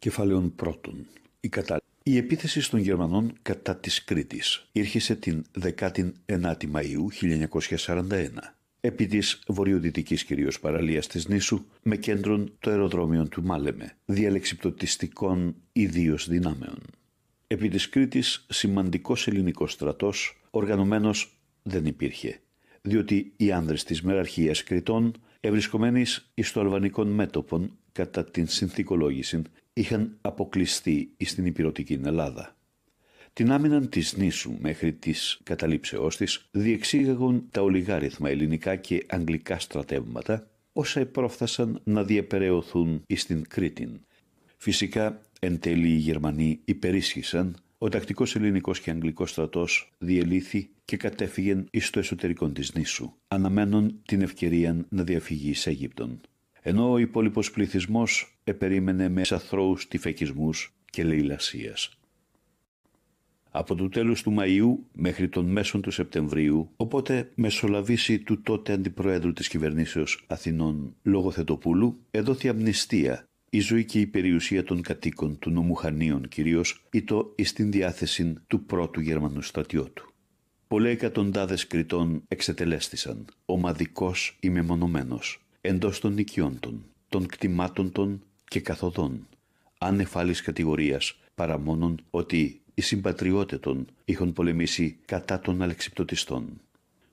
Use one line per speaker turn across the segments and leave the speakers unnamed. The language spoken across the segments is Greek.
Κεφαλαίων πρώτων. Η, κατα... η επίθεση των Γερμανών κατά της Κρήτης ήρχεσε την 19η Μαΐου 1941 επί της βορειοδυτικής κυρίως παραλίας της νήσου με κέντρο το αεροδρόμιο του Μάλεμε, διαλεξιπτοτιστικών ιδίως δυνάμεων. Επί της Κρήτης σημαντικός ελληνικός στρατός οργανωμένος δεν υπήρχε, διότι οι άνδρες της μεραρχίας Κρητών ευρισκομένης εις το μέτωπον κατά την συνθηκολόγηση είχαν αποκλειστεί στην υπηρετική Ελλάδα. Την άμυναν της νήσου μέχρι της καταλήψεώς της, διεξήγαγαν τα ολιγάριθμα ελληνικά και αγγλικά στρατεύματα όσα επρόφθασαν να διαπερεωθούν εις την Κρήτην. Φυσικά εν τέλει οι Γερμανοί υπερίσχυσαν, ο τακτικός ελληνικός και αγγλικός στρατός διελήθη και κατέφυγεν εις το εσωτερικό της νήσου, αναμένον την ευκαιρία να διαφυγεί Αίγυπτον ενώ ο υπόλοιπος πληθυσμός επερίμενε με σαθρώου τυφεκισμούς και λαϊλασία. Από το τέλο του Μαΐου μέχρι τον μέσον του Σεπτεμβρίου, οπότε μεσολαβήσει του τότε αντιπροέδρου της Κυβερνήσεως Αθηνών Λογοθετοπούλου, εδόθη αμνηστία η ζωή και η περιουσία των κατοίκων του Χανίων κυρίως ή το εις την διάθεση του πρώτου Γερμανού στρατιώτου. Πολλοί εκατοντάδες κριτών εξετελέστησαν, ομαδικός ή μεμονωμένος εντός των νοικιών των, των κτημάτων των και καθοδών, ἀνεφὰλῆς κατηγορίας, παρά ότι οι συμπατριώτε των είχαν πολεμήσει κατά των αλεξιπτωτιστών.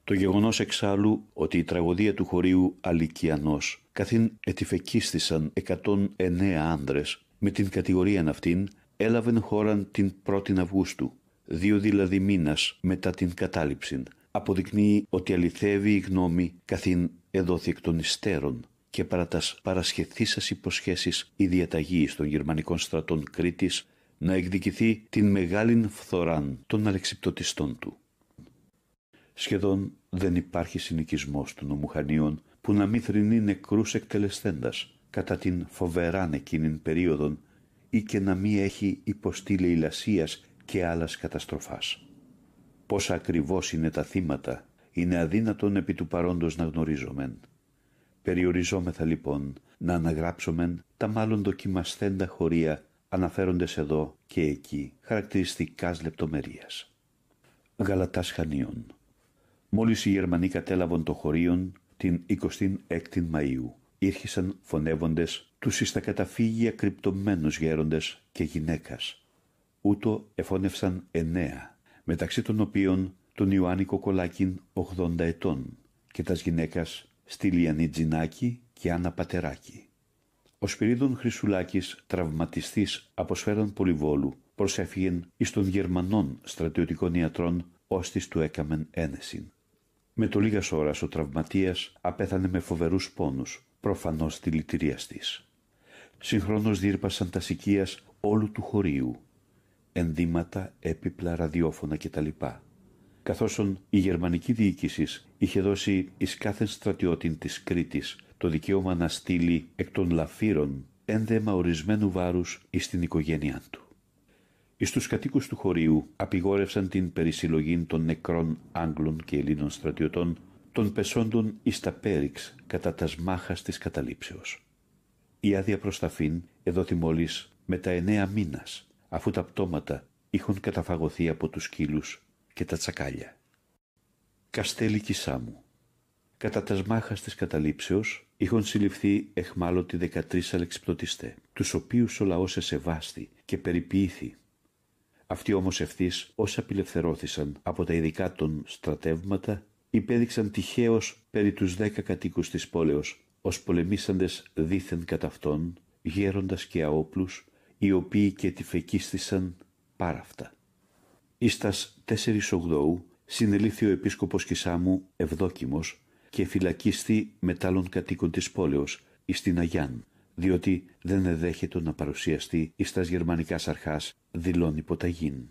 Το γεγονός εξάλλου ότι η τραγωδία του χωρίου Αλικιανός καθήν ετυφεκίστησαν 109 άνδρες με την κατηγορία αυτήν έλαβεν χώραν την 1η Αυγούστου, δύο δηλαδή μήνας μετά την κατάληψη, αποδεικνύει ότι αληθεύει η γνώμη καθήν εδόθη εκ των υστέρων και παρά τας παρασχεθήσας υποσχέσεις η διαταγή των γερμανικών στρατών Κρήτης να εκδικηθεί την μεγάλην φθοράν των αλεξιπτοτιστών του. Σχεδόν δεν υπάρχει συνοικισμός των ομουχανίων που να μην θρυνεί νεκρούς εκτελεστέντας κατά την φοβεράν εκείνην περίοδον ή και να μην έχει υποστεί και άλλας καταστροφάς. Πόσα ακριβώς είναι τα θύματα, είναι αδύνατον επί του παρόντος να γνωρίζομεν. Περιοριζόμεθα λοιπόν να αναγράψομεν τα μάλλον δοκιμασθέντα χωρία αναφέροντες εδώ και εκεί χαρακτηριστικάς λεπτομερίας. Γαλατάς Χανίων Μόλις οι Γερμανοί κατέλαβαν το χωρίον την 26η Μαΐου ήρχισαν φωνεύοντες τους εις τα καταφύγια κρυπτωμένους γέροντες και γυναίκας. Ούτω εφώνευσαν εννέα μεταξύ των οποίων τον Ιωάννη Κοκολάκιν 80 ετών και τας γυναίκας Στυλιανή Τζινάκη και Άννα Πατεράκη. Ο Σπυρίδων Χρυσουλάκης, τραυματιστής από σφαίραν πολυβόλου, προσέφυγε εις των Γερμανών στρατιωτικών ιατρών, ώστις του έκαμεν ένεσιν. Με το λίγας ώρας ο τραυματίας απέθανε με φοβερούς πόνους, προφανώς τη Συγχρόνω τη. τα όλου του χωρίου, ενδύματα, έπιπλα, ραδιόφωνα κτλ. Καθώς η γερμανική διοίκηση είχε δώσει εις κάθε στρατιώτην της Κρήτης το δικαίωμα να στείλει εκ των λαφύρων ένδεμα ορισμένου βάρους εις την οικογένειά του. Εις τους κατοίκους του χωρίου απειγόρευσαν την περισυλλογή των νεκρών Άγγλων και Ελλήνων στρατιωτών των πεσόντων εις τα Πέριξ κατά τας σμάχα της καταλήψεως. Η άδεια προσταφήν εδόθη μόλις μετά εννέα μήνας αφού τα πτώματα είχαν καταφαγωθεί από τους σκύλους και τα τσακάλια. Καστέλι Κισάμου Κατά τας σμάχα της καταλήψεως, είχαν συλληφθεί εχμάλωτοι 13 αλεξιπτωτιστέ, τους οποίους ο λαός εσεβάστη και περιποιήθη. Αυτοί όμως ευθύς όσα απελευθερώθησαν από τα ειδικά των στρατεύματα υπέδειξαν τυχαίως περί τους δέκα κατοίκους της πόλεως ως πολεμήσαντες δίθεν κατά αυτών, γέροντας και αόπλους οι οποίοι και τη φεκίστησαν αυτά. Ίστας 4 Ογδόου συνελήφθη ο επίσκοπος Κισάμου Ευδόκιμος και φυλακίστη μετάλλων κατοίκων της πόλεως εις την Αγιάν, διότι δεν εδέχεται να παρουσιαστεί εις τας γερμανικάς αρχάς δηλώνει ποταγήν.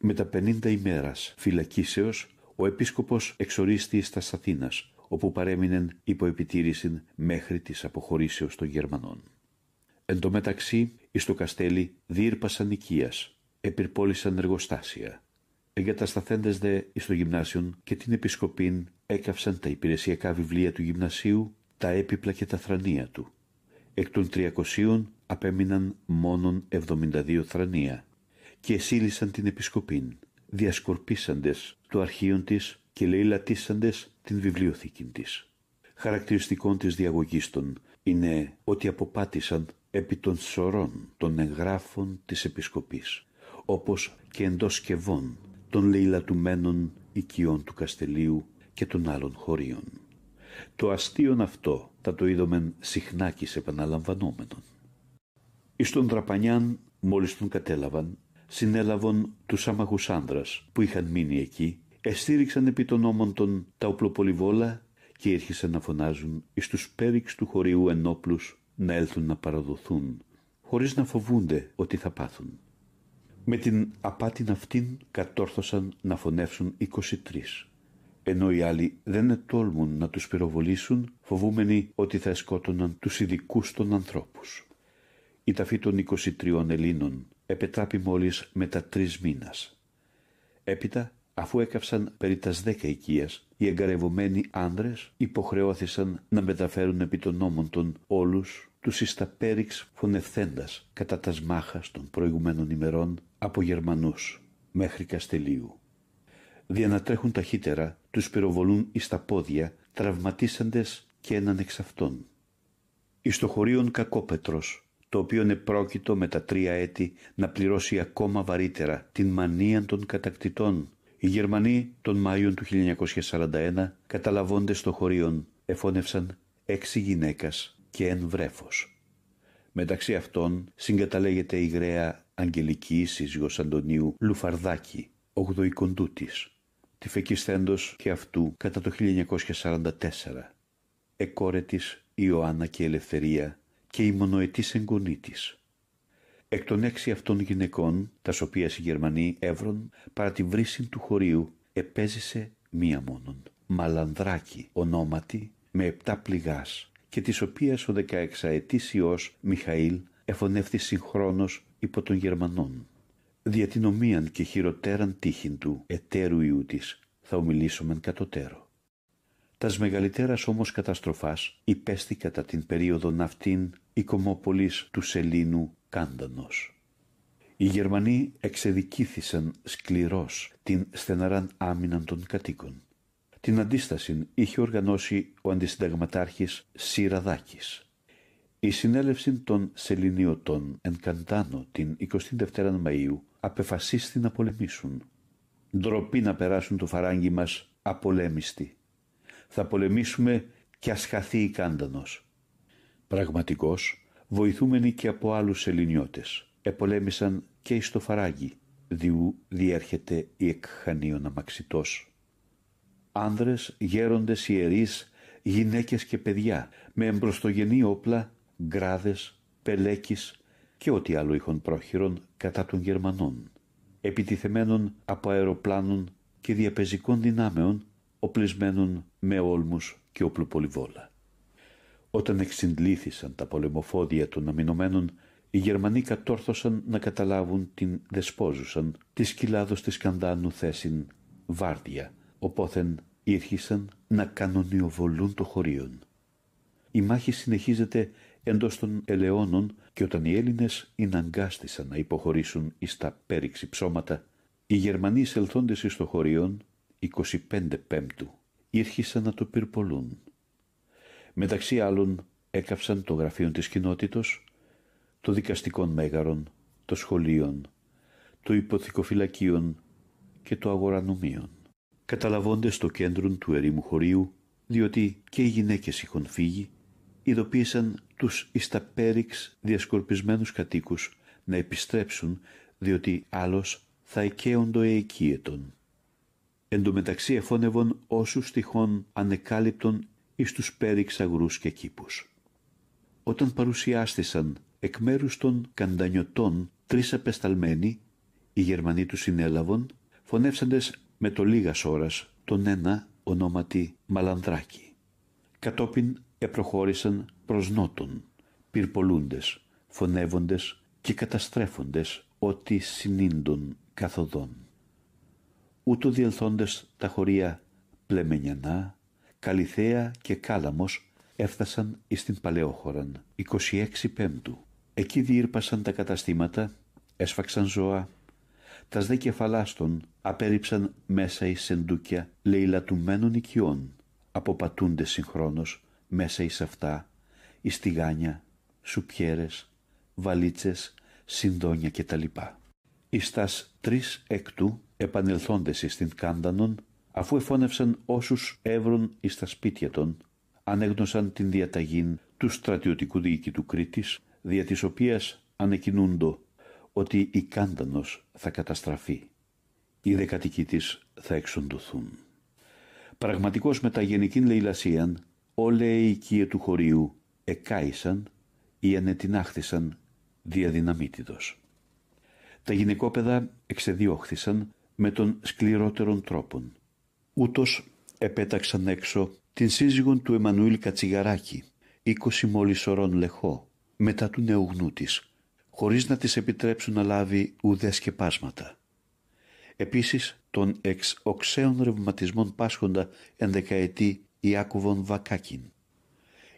Με τα 50 ημέρας φυλακίσεως ο επίσκοπος εξορίστη εις τας Αθήνας, όπου παρέμεινε υπό επιτήρηση μέχρι της αποχωρήσεως των Γερμανών. Εν τω μεταξύ, εις το καστέλι διήρπασαν οικίας, επιρπόλησαν εργοστάσια. Εγκατασταθέντες δε εις το γυμνάσιον και την επισκοπήν έκαυσαν τα υπηρεσιακά βιβλία του γυμνασίου, τα έπιπλα και τα θρανία του. Εκ των τριακοσίων απέμειναν μόνον 72 θρανία και εσύλισαν την επισκοπήν, διασκορπίσαντες το αρχείον της και λαιλατίσαντες την βιβλιοθήκη της. Χαρακτηριστικών της διαγωγής των είναι ότι αποπάτησαν επί των σωρών των εγγράφων της Επισκοπής, όπως και εντός σκευών των λαιλατουμένων οικειών του Καστελίου και των άλλων χωρίων. Το αστείον αυτό θα το είδομεν συχνά και επαναλαμβανόμενον. Εις τον Δραπανιάν, μόλις τον κατέλαβαν, συνέλαβαν τους άμαχους άνδρας που είχαν μείνει εκεί, εστήριξαν επί των όμων των τα οπλοπολιβόλα και ήρχισαν να φωνάζουν εις τους πέριξ του χωρίου ενόπλους να έλθουν να παραδοθούν χωρίς να φοβούνται ότι θα πάθουν. Με την απάτη αυτήν κατόρθωσαν να φωνεύσουν 23 ενώ οι άλλοι δεν ετόλμουν να τους πυροβολήσουν φοβούμενοι ότι θα σκότωναν τους ειδικούς των ανθρώπους. Η ταφή των 23 Ελλήνων επετράπη μόλις μετά τρεις μήνας. Έπειτα, αφού έκαψαν περί τας δέκα οικίας, οι εγκαρευωμένοι άνδρες υποχρεώθησαν να μεταφέρουν επί των νόμων των όλους τους συσταπέριξ φωνευθέντας κατά τας μάχας των προηγουμένων ημερών από Γερμανούς μέχρι Καστελίου. Διανατρέχουν ταχύτερα, τους πυροβολούν εις τα πόδια, τραυματίσαντες και έναν εξ αυτών. Εις το Κακόπετρος, το οποίο επρόκειτο με τα τρία έτη να πληρώσει ακόμα βαρύτερα την μανία των κατακτητών, οι Γερμανοί τον Μάιο του 1941 καταλαβώντες το χωρίον, εφώνευσαν έξι γυναίκας και εν βρέφος. Μεταξύ αυτών συγκαταλέγεται η γραία Αγγελική σύζυγος Αντωνίου Λουφαρδάκη, ογδοικοντούτης, τη φεκισθέντος και αυτού κατά το 1944, εκόρετης Ιωάννα και Ελευθερία και η μονοετής εγγονή της. Εκ των έξι αυτών γυναικών, τας οποίας οι Γερμανοί ἔβρων παρά τη βρύση του χωρίου, επέζησε μία μόνον, Μαλανδράκη ονόματι, με επτά πληγάς και της οποίας ο 16ετής Μιχαήλ εφωνεύθη συγχρόνως υπό των Γερμανών. Δια την ομοίαν και χειροτέραν τύχην του εταίρου Ιού της θα ομιλήσομεν κατωτέρω. Τας μεγαλυτέρας όμως καταστροφάς υπέστη κατά την περίοδο αυτήν η κομμόπολης του Σελήνου Κάντανος. Οι Γερμανοί εξεδικήθησαν σκληρός την στεναράν άμυναν των κατοίκων την αντίσταση είχε οργανώσει ο αντισυνταγματάρχης Σιραδάκης. Η συνέλευση των Σεληνιωτών εν Καντάνο την 22 Μαΐου απεφασίστη να πολεμήσουν. Ντροπή να περάσουν το φαράγγι μας απολέμιστοι. Θα πολεμήσουμε κι ας χαθεί η Κάντανος. Πραγματικός, βοηθούμενοι και από άλλους Σελινιώτες. επολέμησαν και εις το φαράγγι, διού διέρχεται η εκχανίων αμαξιτός άνδρες, γέροντες, ιερείς, γυναίκες και παιδιά, με εμπροστογενή όπλα, γκράδες, πελέκης και ό,τι άλλο είχαν πρόχειρον κατά των Γερμανών. Επιτιθεμένων από αεροπλάνων και διαπεζικών δυνάμεων, οπλισμένων με όλμους και οπλοπολιβόλα. Όταν εξυντλήθησαν τα πολεμοφόδια των αμυνωμένων, οι Γερμανοί κατόρθωσαν να καταλάβουν την δεσπόζουσαν τη σκυλάδος της Κανδάνου θέσιν Βάρδια οπόθεν ήρχισαν να κανονιοβολούν το χωρίον. Η μάχη συνεχίζεται εντός των ελαιώνων και όταν οι Έλληνες εναγκάστησαν να υποχωρήσουν εις τα πέριξη ψώματα, οι Γερμανοί εισελθόντες εις το χωρίον 25 Πέμπτου ήρχισαν να το πυρπολούν. Μεταξύ άλλων έκαψαν το γραφείο της κοινότητος, το δικαστικών μέγαρον, το σχολείον, το υποθηκοφυλακίων και το αγορανομίον καταλαβώντες το κέντρο του ερήμου χωρίου, διότι και οι γυναίκες είχαν φύγει, ειδοποίησαν τους πέριξ διασκορπισμένους κατοίκους να επιστρέψουν, διότι άλλος θα το εικίετον. Εν τω μεταξύ εφώνευον όσους τυχόν ανεκάλυπτον εις τους πέριξ αγρούς και κήπους. Όταν παρουσιάστησαν εκ μέρους των καντανιωτών τρεις απεσταλμένοι, οι Γερμανοί τους συνέλαβον, φωνεύσαντες με το λίγας ώρας τον ένα ονόματι Μαλανδράκη. Κατόπιν επροχώρησαν προς νότον, πυρπολούντες, φωνεύοντες και καταστρέφοντες ό,τι συνήντων καθοδόν. Ούτω διελθόντες τα χωρία Πλεμενιανά, Καλιθέα και Κάλαμος έφτασαν εις την Παλαιόχωραν, 26 Πέμπτου. Εκεί διήρπασαν τα καταστήματα, έσφαξαν ζώα, τας δε κεφαλάστων απέριψαν μέσα εις σεντούκια λαιλατουμένων οικειών, αποπατούνται συγχρόνως μέσα εις αυτά, εις τηγάνια, σουπιέρες, βαλίτσες, συνδόνια κτλ. Εις τας τρεις εκτού επανελθόντες εις την Κάντανον, αφού εφώνευσαν όσους ἔβρων εις τα σπίτια των, ανέγνωσαν την διαταγήν του στρατιωτικού διοικητού Κρήτης, δια της οποίας ότι η κάντανος θα καταστραφεί. Οι δεκατοικοί της θα εξοντωθούν. Πραγματικός γενική λαιλασίαν, όλε οι οικίε του χωρίου εκάησαν ή ανετινάχθησαν διαδυναμίτιδος. Τα γυναικόπαιδα εξεδιώχθησαν με τον σκληρότερον τρόπον. Ούτως επέταξαν έξω την σύζυγον του Εμμανουήλ Κατσιγαράκη, είκοσι μόλις ωρών λεχό, μετά του νεογνού της, χωρίς να της επιτρέψουν να λάβει ουδές πάσματα. Επίσης, των εξοξέων ρευματισμών πάσχοντα ενδεκαετή Ιάκουβον Βακάκιν.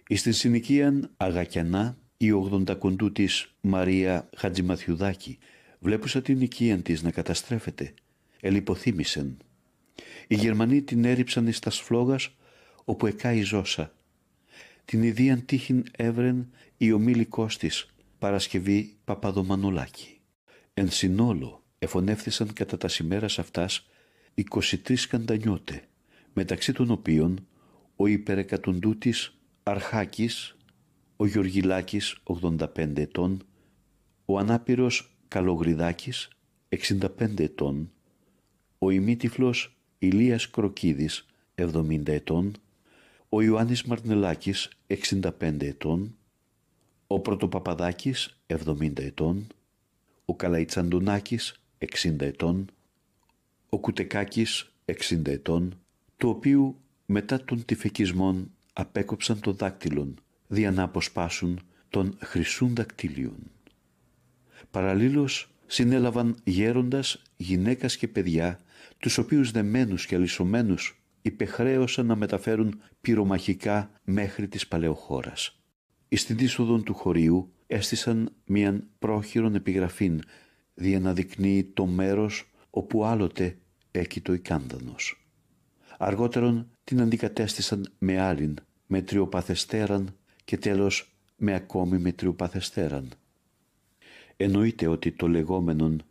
Εις την συνοικίαν Αγακιανά, η ογδοντακοντού της Μαρία Χατζημαθιουδάκη, βλέπουσα την οικίαν της να καταστρέφεται, ελιποθύμησεν. Οι Γερμανοί την έριψαν εις τα όπου εκάει ζώσα. Την ιδίαν τύχην έβρεν η ομίλη κόστης, Παρασκευή Παπαδομανουλάκη. Εν συνόλο εφωνεύθησαν κατά τα σημέρας αυτάς 23 καντανιώτε, μεταξύ των οποίων ο υπερεκατοντούτης Αρχάκης, ο Γιωργιλάκη, 85 ετών, ο ανάπηρος Καλογριδάκης 65 ετών, ο ημίτυφλος Ηλίας Κροκίδης 70 ετών, ο Ιωάννης Μαρνελάκης 65 ετών, ο Πρωτοπαπαδάκης 70 ετών, ο Καλαϊτσαντουνάκης 60 ετών, ο Κουτεκάκης 60 ετών, του οποίου μετά των τυφεκισμών απέκοψαν το δάκτυλον, δια να αποσπάσουν των χρυσούν δακτύλιων. Παραλλήλως συνέλαβαν γέροντας, γυναίκας και παιδιά, τους οποίους δεμένους και αλυσωμένους υπεχρέωσαν να μεταφέρουν πυρομαχικά μέχρι της παλαιοχώρας Εις την είσοδον του χωρίου έστησαν μίαν πρόχειρον επιγραφήν δεικνύει το μέρος όπου άλλοτε έκει το ικάνδανος. Αργότερον την αντικατέστησαν με άλλην, με τριοπαθεστέραν και τέλος με ακόμη με τριοπαθεστέραν. Εννοείται ότι το λεγόμενον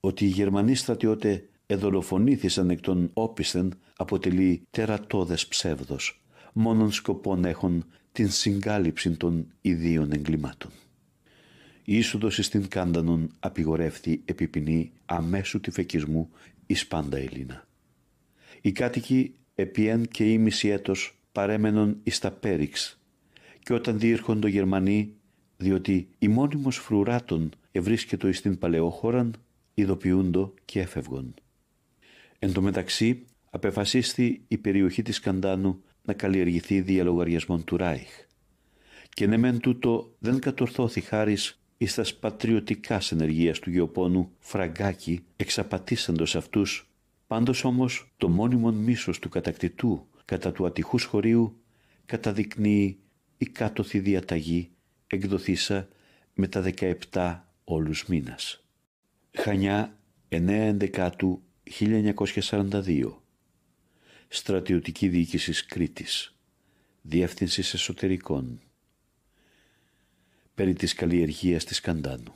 ότι οι Γερμανοί στρατιώτε εδολοφονήθησαν εκ των όπισθεν αποτελεί τερατώδες ψεύδος, μόνον σκοπόν έχουν την συγκάλυψη των ιδίων εγκλημάτων. Η είσοδος στην Κάντανον απειγορεύθη επί ποινή αμέσου τυφεκισμού εις πάντα Ελλήνα. Οι κάτοικοι επί εν και ήμιση έτος παρέμενον εις τα Πέριξ και όταν το Γερμανοί διότι η μόνιμος φρουράτων ευρίσκετο εις την παλαιόχωραν ειδοποιούντο και έφευγον. Εν τω μεταξύ απεφασίστη η περιοχή της Καντάνου να καλλιεργηθεί δια λογαριασμών του Ράιχ. Και ναι μεν τούτο δεν κατορθώθη χάρης εις τας πατριωτικάς ενεργείας του γεωπόνου φραγκάκι εξαπατήσαντος αυτούς, πάντως όμως το μόνιμον μίσος του κατακτητού κατά του ατυχούς χωρίου καταδεικνύει η κάτωθη διαταγή εκδοθήσα με τα 17 όλους μήνας. Χανιά 9 1942 Στρατιωτική Διοίκηση Κρήτης, Διεύθυνσης Εσωτερικών, περί της καλλιεργίας της Καντάνου.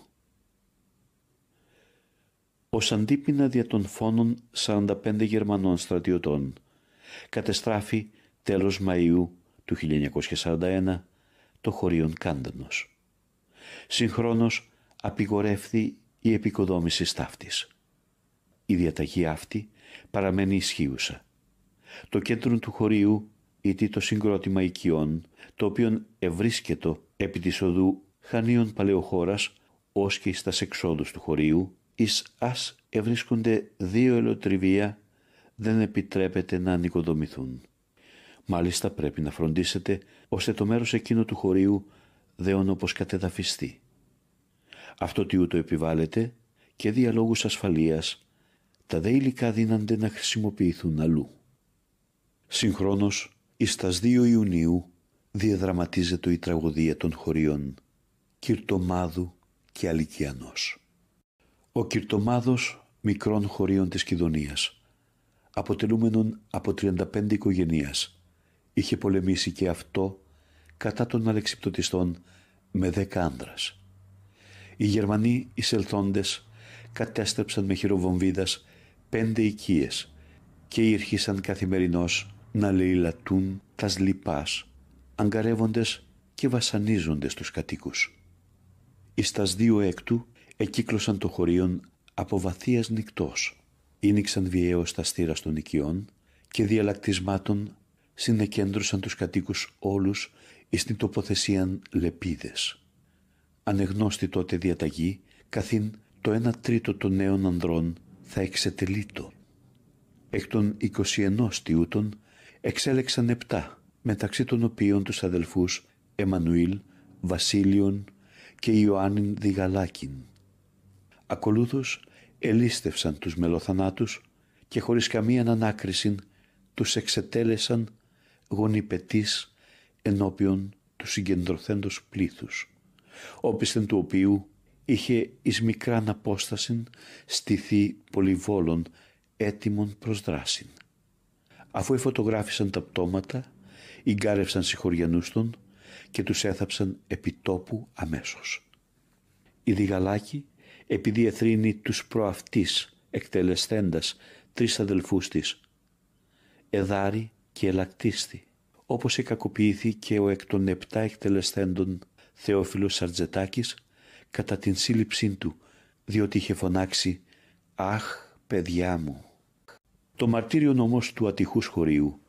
Ως αντίπεινα δια των φόνων 45 Γερμανών στρατιωτών, κατεστράφη τέλος Μαΐου του 1941 το χωρίον Κάντανος. Συγχρόνως απειγορεύθη η επικοδόμηση στάφτης. Η διαταγή αυτή παραμένει ισχύουσα το κέντρο του χωρίου ήτι το συγκρότημα οικειών, το οποίο ευρίσκεται επί της οδού χανίων παλαιοχώρας, ως και στα εξόδους του χωρίου, εις ας ευρίσκονται δύο ελοτριβία, δεν επιτρέπεται να ανοικοδομηθούν. Μάλιστα πρέπει να φροντίσετε, ώστε το μέρος εκείνο του χωρίου δέον όπως κατεδαφιστεί. Αυτό τι ούτω επιβάλλεται και διαλόγους ασφαλείας, τα δε υλικά δίνανται να χρησιμοποιηθούν αλλού. Συγχρόνως, εις τας 2 Ιουνίου διαδραματίζεται η τραγωδία των χωρίων Κυρτομάδου και Αλικιανός. Ο Κυρτομάδος μικρών χωρίων της Κιδονίας, αποτελούμενον από 35 οικογενείας, είχε πολεμήσει και αυτό κατά των αλεξιπτωτιστών με δέκα άντρας. Οι Γερμανοί εισελθόντες κατέστρεψαν με χειροβομβίδας πέντε οικίες και ήρχισαν καθημερινώς να λαιλατούν τα σλιπά, αγκαρεύοντες και βασανίζοντες τους κατοίκους. Εις τας δύο έκτου εκύκλωσαν το χωρίον από βαθίας νυκτός, ίνιξαν βιαίως τα στήρα των οικειών και διαλακτισμάτων συνεκέντρωσαν τους κατοίκους όλους εις την τοποθεσίαν λεπίδες. Ανεγνώστη τότε διαταγή, καθήν το ένα τρίτο των νέων ανδρών θα εξετελείτο. Εκ των 21 τιούτων εξέλεξαν επτά, μεταξύ των οποίων τους αδελφούς Εμμανουήλ, Βασίλειον και Ιωάννην Διγαλάκην. Ακολούθως ελίστευσαν τους μελοθανάτους και χωρίς καμία ανάκριση τους εξετέλεσαν γονιπετής ενώπιον του συγκεντρωθέντος πλήθους, όπισθεν του οποίου είχε εις μικράν απόστασιν στηθεί πολυβόλων έτοιμων προς αφού εφωτογράφησαν τα πτώματα, γκάρευσαν συγχωριανούς των και τους έθαψαν επί τόπου αμέσως. Η διγαλάκη, επειδή εθρύνει τους προαυτής εκτελεσθέντας τρεις αδελφούς της, εδάρι και ελακτίστη, όπως και ο εκ των επτά εκτελεσθέντων Θεόφιλος Σαρτζετάκης κατά την σύλληψή του, διότι είχε φωνάξει «Αχ, παιδιά μου». Το μαρτύριο όμως του ατυχούς χωρίου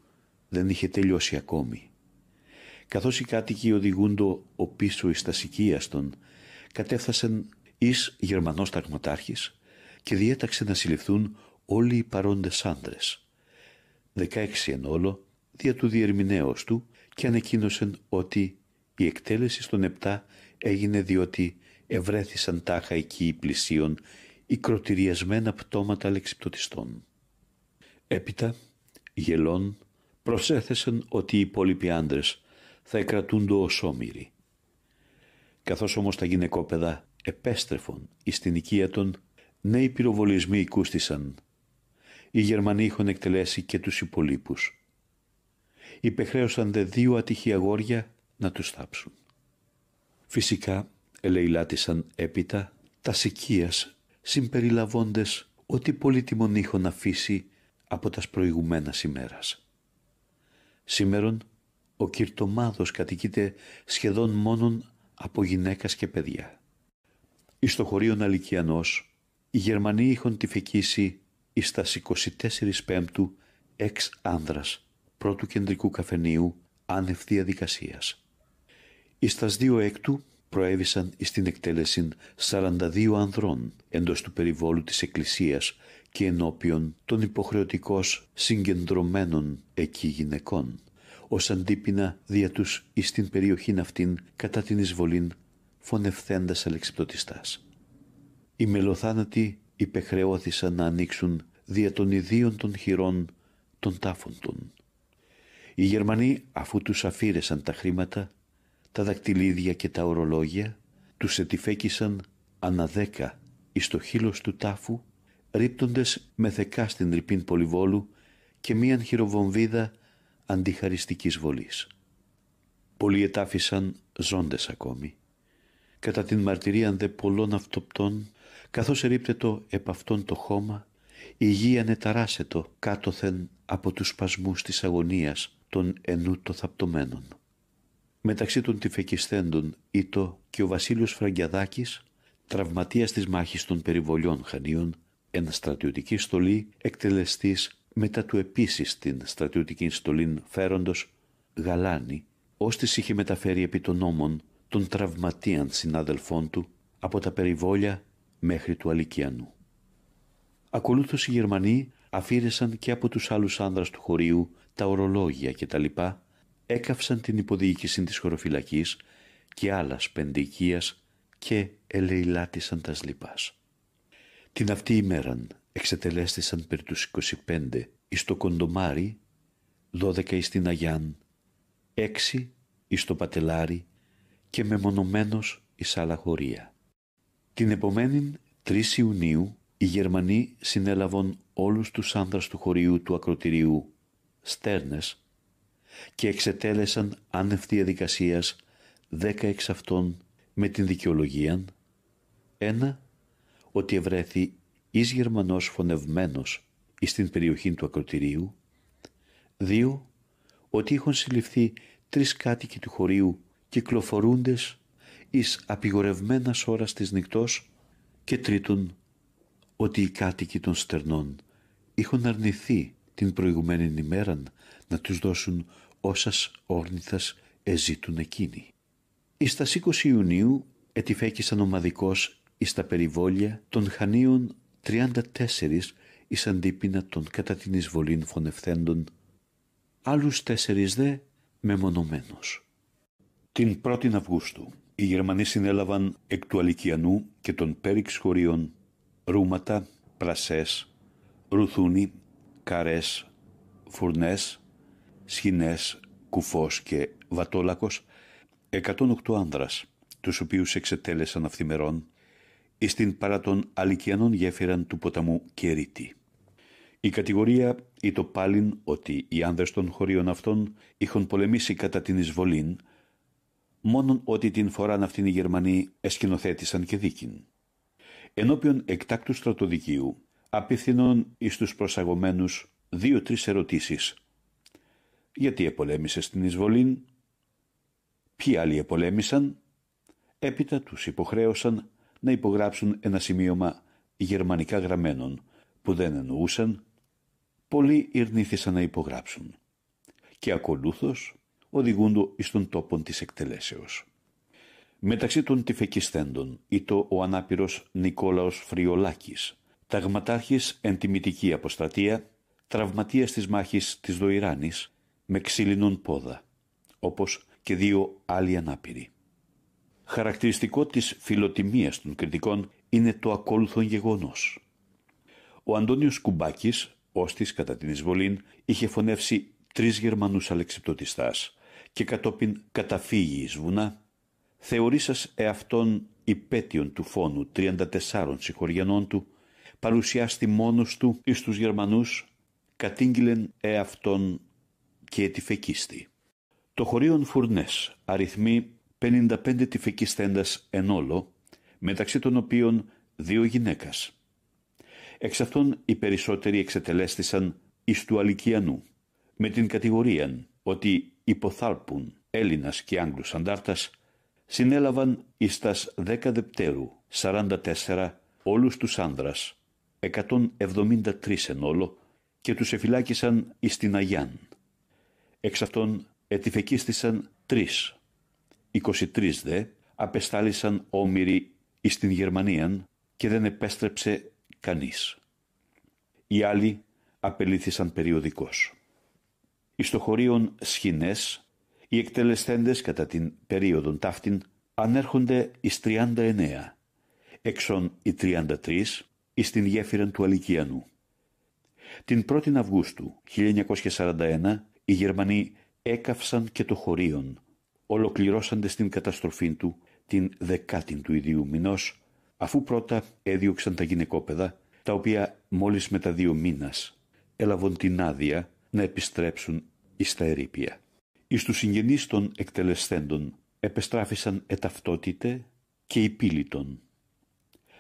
δεν είχε τελειώσει ακόμη. Καθώς οι κάτοικοι οδηγούντο ο πίσω εις τα των, κατέφθασαν εις Γερμανός ταγματάρχης και διέταξε να συλληφθούν όλοι οι παρόντες άντρες. Δεκαέξι εν όλο, δια του διερμηνέως του και ανακοίνωσαν ότι η εκτέλεση στον επτά έγινε διότι ευρέθησαν τάχα εκεί πλησίων οι κροτηριασμένα πτώματα λεξιπτωτιστών. Έπειτα, γελών, προσέθεσαν ότι οι υπόλοιποι άντρες θα το ως όμοιροι. Καθώς όμως τα γυναικόπαιδα επέστρεφον εις την οικία των, νέοι πυροβολισμοί ακούστησαν. Οι Γερμανοί είχαν εκτελέσει και τους υπολείπους. Υπεχρέωσαν δε δύο ατυχή αγόρια να τους θάψουν. Φυσικά ελεηλάτησαν έπειτα τα σικίας συμπεριλαβώντες ότι πολύτιμον είχαν αφήσει από τας προηγουμένας ημέρας. Σήμερον ο Κυρτομάδος κατοικείται σχεδόν μόνον από γυναίκας και παιδιά. Εις το χωρίον Αλικιανός, οι Γερμανοί είχαν φεκίση εις τας 24 Πέμπτου εξ άνδρας πρώτου κεντρικού καφενείου άνευ διαδικασία. Εις τας 2 Έκτου προέβησαν εις την εκτέλεση 42 ανδρών εντός του περιβόλου της Εκκλησίας και ενώπιον των υποχρεωτικώς συγκεντρωμένων εκεί γυναικών, ως αντίπεινα δια τους εις την περιοχήν αυτήν κατά την εισβολή φωνευθέντας ἀλεξιπτωτιστάς. Οι μελοθάνατοι υπεχρεώθησαν να ανοίξουν δια των ιδίων των χειρών των τάφων των. Οι Γερμανοί αφού τους αφήρεσαν τα χρήματα, τα δακτυλίδια και τα ορολόγια, τους ετυφέκησαν αναδέκα εις το του τάφου με θεκά στην τρυπήν πολυβόλου και μίαν χειροβομβίδα αντιχαριστικής βολής. Πολλοί ετάφησαν ζώντες ακόμη, κατά την μαρτυρία δε πολλών αυτοπτών, καθώς ερήπτετο επ' αυτόν το χώμα, η γη ανεταράσετο κάτωθεν από τους σπασμούς της αγωνίας των ενούτο θαπτωμένων. Μεταξύ των τυφεκιστέντων ήτο και ο Βασίλειος Φραγκιαδάκης, τραυματίας της μάχης των περιβολιών Χανίων, εν στρατιωτική στολή εκτελεστής μετά του επίσης την στρατιωτική στολήν φέροντος γαλάνη, της είχε μεταφέρει επί των νόμων των τραυματίαν συνάδελφών του από τα περιβόλια μέχρι του Αλικιανού. Ακολούθως οι Γερμανοί αφήρεσαν και από τους άλλους άνδρας του χωρίου τα ορολόγια και τα λοιπά, έκαυσαν την υποδιοίκηση της χωροφυλακής και άλλας πεντικίας και ελεηλάτησαν τα λοιπάς. Την αυτή ημέραν εξετελέστησαν περί τους 25 εις το Κοντομάρι, 12 εις την Αγιάν, 6 εις το Πατελάρι και μεμονωμένος εις άλλα χωρία. Την επομένη 3 Ιουνίου οι Γερμανοί συνέλαβαν όλους τους άνδρας του χωρίου του ακροτηρίου Στέρνες και εξετέλεσαν άνευ διαδικασία δέκα εξ αυτών με την δικαιολογία ένα ότι ευρέθη εις Γερμανός φωνευμένος εις την περιοχή του ακροτηρίου. δύο, Ότι είχαν συλληφθεί τρεις κάτοικοι του χωρίου κυκλοφορούντες εις απειγορευμένας ώρας της νυχτός και τρίτον ότι οι κάτοικοι των στερνών είχαν αρνηθεί την προηγουμένη ημέραν να τους δώσουν όσας όρνηθας εζήτουν εκείνοι. Εις τα 20 Ιουνίου ετυφέκησαν ομαδικός εις τα περιβόλια των Χανίων 34 εις αντίπεινα των κατά την εισβολήν φωνευθέντων, άλλους τέσσερις δε μεμονωμένος. Την 1η Αυγούστου οι Γερμανοί συνέλαβαν εκ του Αλικιανού και των Πέριξ χωρίων Ρούματα, Πρασές, Ρουθούνη, Καρές, Φουρνές, Σχοινές, Κουφός και Βατόλακος 108 άνδρας, τους οποίους εξετέλεσαν αυθημερών στην παρά των αλικιανών γέφυραν του ποταμού Κερίτη. Η κατηγορία ήτο πάλιν ότι οι άνδρες των χωρίων αυτών είχαν πολεμήσει κατά την εισβολήν, μόνον ότι την φοράν αυτήν οι Γερμανοί εσκηνοθέτησαν και δίκην. Ενώπιον εκτάκτου στρατοδικίου, απίθυνον εις τους προσαγωμένους δύο-τρεις ερωτήσεις. Γιατί επολέμησες στην εισβολήν, ποιοι άλλοι επολέμησαν, έπειτα τους υποχρέωσαν να υπογράψουν ένα σημείωμα γερμανικά γραμμένων που δεν εννοούσαν, πολλοί ειρνήθησαν να υπογράψουν και ακολούθως οδηγούντο εις τον τόπο της εκτελέσεως. Μεταξύ των τυφεκιστέντων ήταν ο ανάπηρος Νικόλαος Φριολάκης, ταγματάρχης εν τιμητική αποστρατεία, τραυματίας της μάχης της με ξύλινον πόδα, όπως και δύο άλλοι ανάπηροι. Χαρακτηριστικό της φιλοτιμίας των κριτικών είναι το ακόλουθο γεγονός. Ο Αντώνιος Κουμπάκης, όστις κατά την εισβολή, είχε φωνεύσει τρεις Γερμανούς αλεξιπτωτιστάς, και κατόπιν καταφύγει εις βουνά, θεωρήσας εαυτόν υπέτειον του φόνου 34 συγχωριανών του, παρουσιάστη μόνος του εις τους Γερμανούς, κατήγγειλεν εαυτόν και ετυφεκίστη. Το χωρίον Φουρνές αριθμεί 55 τυφεκιστέντες εν όλο, μεταξύ των οποίων δύο γυναίκας. Εξ αυτών οι περισσότεροι εξετελέστησαν εις του Αλικιανού, με την κατηγορία ότι υποθάλπουν Έλληνας και Άγγλους αντάρτας, συνέλαβαν εις τας δέκα δεπτέρου 44 όλους τους άνδρας, 173 εν όλο, και τους εφυλάκησαν εις την Αγιάν. Εξ αυτών ετυφεκίστησαν τρεις 23 δε απεστάλησαν όμοιροι εις την Γερμανίαν και δεν επέστρεψε κανείς. Οι άλλοι απελήθησαν περιοδικώς. Εις το χωρίον Σχοινές, οι εκτελεσθέντες κατά την περίοδον ταύτην ανέρχονται εις 39, εξών οι 33 εις την γέφυρα του Αλικιανού. Την 1η Αυγούστου 1941 οι Γερμανοί έκαυσαν και το χωρίον ολοκληρώσαντες στην καταστροφή του την δεκάτη του ιδίου μηνός αφού πρώτα έδιωξαν τα γυναικόπαιδα, τα οποία μόλις μετά δύο μήνας, έλαβαν την άδεια να επιστρέψουν εις τα ερήπια. Εις τους συγγενείς των εκτελεσθέντων επεστράφησαν εταυτότητε και υπήλυτον.